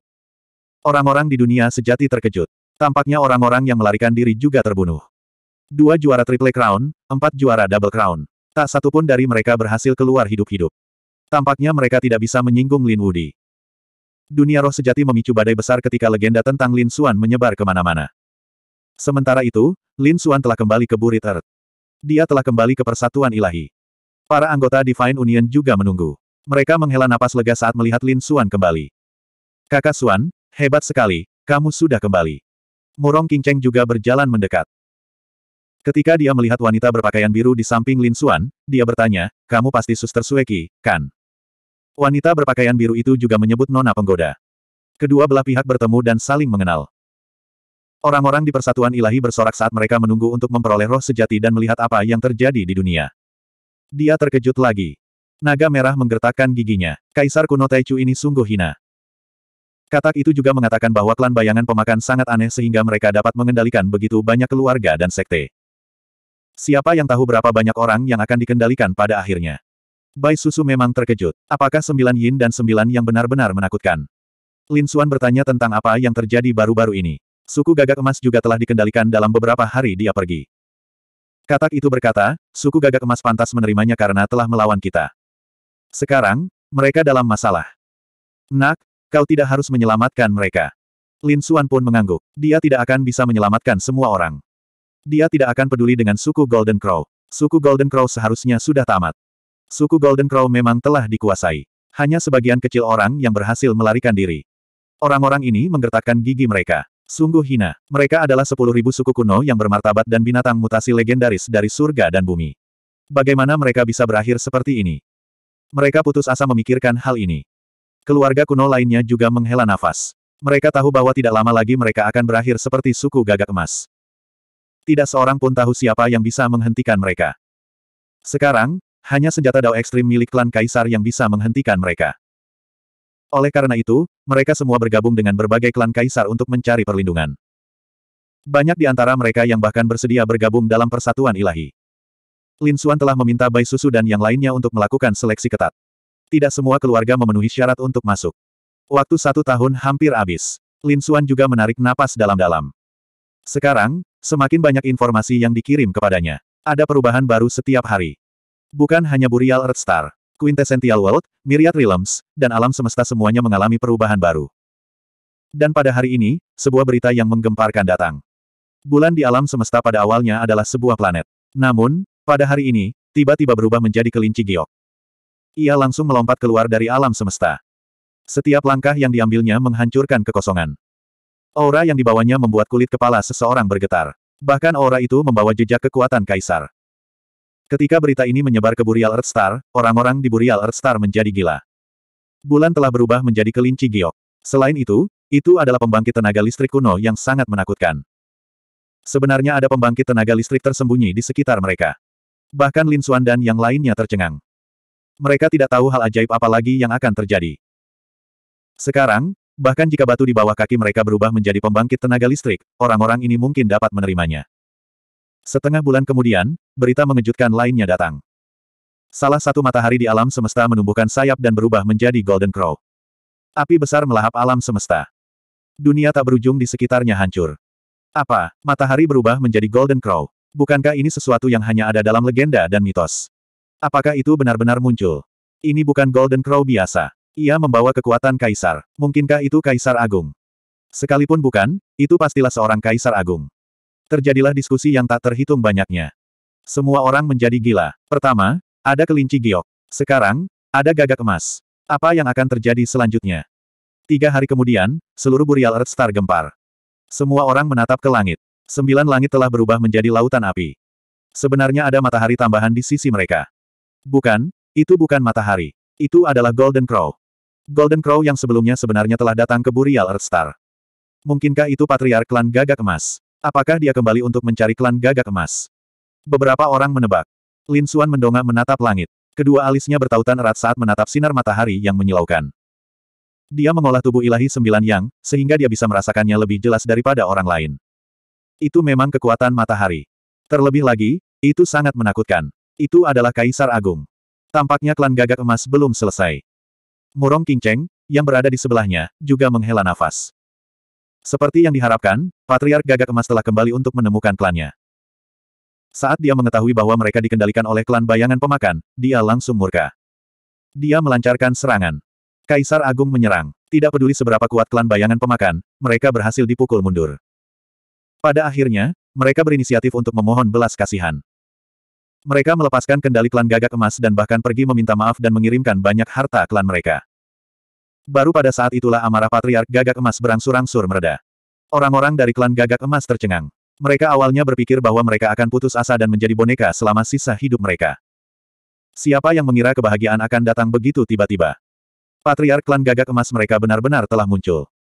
Orang-orang di dunia sejati terkejut. Tampaknya orang-orang yang melarikan diri juga terbunuh. Dua juara Triple Crown, empat juara Double Crown. Tak satu pun dari mereka berhasil keluar hidup-hidup. Tampaknya mereka tidak bisa menyinggung Lin Wudi. Dunia roh sejati memicu badai besar ketika legenda tentang Lin Xuan menyebar kemana-mana. Sementara itu, Lin Xuan telah kembali ke Burit Earth. Dia telah kembali ke persatuan ilahi. Para anggota Divine Union juga menunggu. Mereka menghela napas lega saat melihat Lin Xuan kembali. Kakak Xuan, hebat sekali, kamu sudah kembali. Murong King Cheng juga berjalan mendekat. Ketika dia melihat wanita berpakaian biru di samping Lin Suan, dia bertanya, kamu pasti suster Sueki, kan? Wanita berpakaian biru itu juga menyebut nona penggoda. Kedua belah pihak bertemu dan saling mengenal. Orang-orang di persatuan ilahi bersorak saat mereka menunggu untuk memperoleh roh sejati dan melihat apa yang terjadi di dunia. Dia terkejut lagi. Naga merah menggertakkan giginya. Kaisar kuno Taichu ini sungguh hina. Katak itu juga mengatakan bahwa klan bayangan pemakan sangat aneh sehingga mereka dapat mengendalikan begitu banyak keluarga dan sekte. Siapa yang tahu berapa banyak orang yang akan dikendalikan pada akhirnya. Bai Susu memang terkejut. Apakah sembilan yin dan sembilan yang benar-benar menakutkan? Lin Xuan bertanya tentang apa yang terjadi baru-baru ini. Suku gagak emas juga telah dikendalikan dalam beberapa hari dia pergi. Katak itu berkata, suku gagak emas pantas menerimanya karena telah melawan kita. Sekarang, mereka dalam masalah. Nak, kau tidak harus menyelamatkan mereka. Lin Xuan pun mengangguk. Dia tidak akan bisa menyelamatkan semua orang. Dia tidak akan peduli dengan suku Golden Crow. Suku Golden Crow seharusnya sudah tamat. Suku Golden Crow memang telah dikuasai. Hanya sebagian kecil orang yang berhasil melarikan diri. Orang-orang ini menggertakkan gigi mereka. Sungguh hina. Mereka adalah sepuluh suku kuno yang bermartabat dan binatang mutasi legendaris dari surga dan bumi. Bagaimana mereka bisa berakhir seperti ini? Mereka putus asa memikirkan hal ini. Keluarga kuno lainnya juga menghela nafas. Mereka tahu bahwa tidak lama lagi mereka akan berakhir seperti suku gagak emas tidak seorang pun tahu siapa yang bisa menghentikan mereka. Sekarang, hanya senjata dao ekstrim milik klan Kaisar yang bisa menghentikan mereka. Oleh karena itu, mereka semua bergabung dengan berbagai klan Kaisar untuk mencari perlindungan. Banyak di antara mereka yang bahkan bersedia bergabung dalam persatuan ilahi. Lin Xuan telah meminta Bai Susu dan yang lainnya untuk melakukan seleksi ketat. Tidak semua keluarga memenuhi syarat untuk masuk. Waktu satu tahun hampir habis. Lin Xuan juga menarik napas dalam-dalam. Sekarang, semakin banyak informasi yang dikirim kepadanya. Ada perubahan baru setiap hari. Bukan hanya Burial Star, Quintessential World, Myriad Realms, dan alam semesta semuanya mengalami perubahan baru. Dan pada hari ini, sebuah berita yang menggemparkan datang. Bulan di alam semesta pada awalnya adalah sebuah planet. Namun, pada hari ini, tiba-tiba berubah menjadi kelinci giok. Ia langsung melompat keluar dari alam semesta. Setiap langkah yang diambilnya menghancurkan kekosongan. Aura yang dibawanya membuat kulit kepala seseorang bergetar. Bahkan aura itu membawa jejak kekuatan kaisar. Ketika berita ini menyebar ke Burial Star, orang-orang di Burial Star menjadi gila. Bulan telah berubah menjadi kelinci giok. Selain itu, itu adalah pembangkit tenaga listrik kuno yang sangat menakutkan. Sebenarnya ada pembangkit tenaga listrik tersembunyi di sekitar mereka. Bahkan Lin Xuan dan yang lainnya tercengang. Mereka tidak tahu hal ajaib apa lagi yang akan terjadi. Sekarang, Bahkan jika batu di bawah kaki mereka berubah menjadi pembangkit tenaga listrik, orang-orang ini mungkin dapat menerimanya. Setengah bulan kemudian, berita mengejutkan lainnya datang. Salah satu matahari di alam semesta menumbuhkan sayap dan berubah menjadi Golden Crow. Api besar melahap alam semesta. Dunia tak berujung di sekitarnya hancur. Apa, matahari berubah menjadi Golden Crow? Bukankah ini sesuatu yang hanya ada dalam legenda dan mitos? Apakah itu benar-benar muncul? Ini bukan Golden Crow biasa. Ia membawa kekuatan kaisar. Mungkinkah itu kaisar agung? Sekalipun bukan, itu pastilah seorang kaisar agung. Terjadilah diskusi yang tak terhitung banyaknya. Semua orang menjadi gila. Pertama, ada kelinci giok. Sekarang, ada gagak emas. Apa yang akan terjadi selanjutnya? Tiga hari kemudian, seluruh Burial Earth Star gempar. Semua orang menatap ke langit. Sembilan langit telah berubah menjadi lautan api. Sebenarnya ada matahari tambahan di sisi mereka. Bukan, itu bukan matahari. Itu adalah Golden Crow. Golden Crow yang sebelumnya sebenarnya telah datang ke Burial Earthstar. Mungkinkah itu patriark klan gagak emas? Apakah dia kembali untuk mencari klan gagak emas? Beberapa orang menebak. Lin Xuan mendongak menatap langit. Kedua alisnya bertautan erat saat menatap sinar matahari yang menyilaukan. Dia mengolah tubuh ilahi sembilan yang, sehingga dia bisa merasakannya lebih jelas daripada orang lain. Itu memang kekuatan matahari. Terlebih lagi, itu sangat menakutkan. Itu adalah Kaisar Agung. Tampaknya klan gagak emas belum selesai. Murong King Cheng, yang berada di sebelahnya, juga menghela nafas. Seperti yang diharapkan, Patriark Gagak Emas telah kembali untuk menemukan klannya. Saat dia mengetahui bahwa mereka dikendalikan oleh klan bayangan pemakan, dia langsung murka. Dia melancarkan serangan. Kaisar Agung menyerang. Tidak peduli seberapa kuat klan bayangan pemakan, mereka berhasil dipukul mundur. Pada akhirnya, mereka berinisiatif untuk memohon belas kasihan. Mereka melepaskan kendali klan gagak emas dan bahkan pergi meminta maaf dan mengirimkan banyak harta klan mereka. Baru pada saat itulah amarah patriark gagak emas berangsur-angsur mereda. Orang-orang dari klan gagak emas tercengang. Mereka awalnya berpikir bahwa mereka akan putus asa dan menjadi boneka selama sisa hidup mereka. Siapa yang mengira kebahagiaan akan datang begitu tiba-tiba? Patriark klan gagak emas mereka benar-benar telah muncul.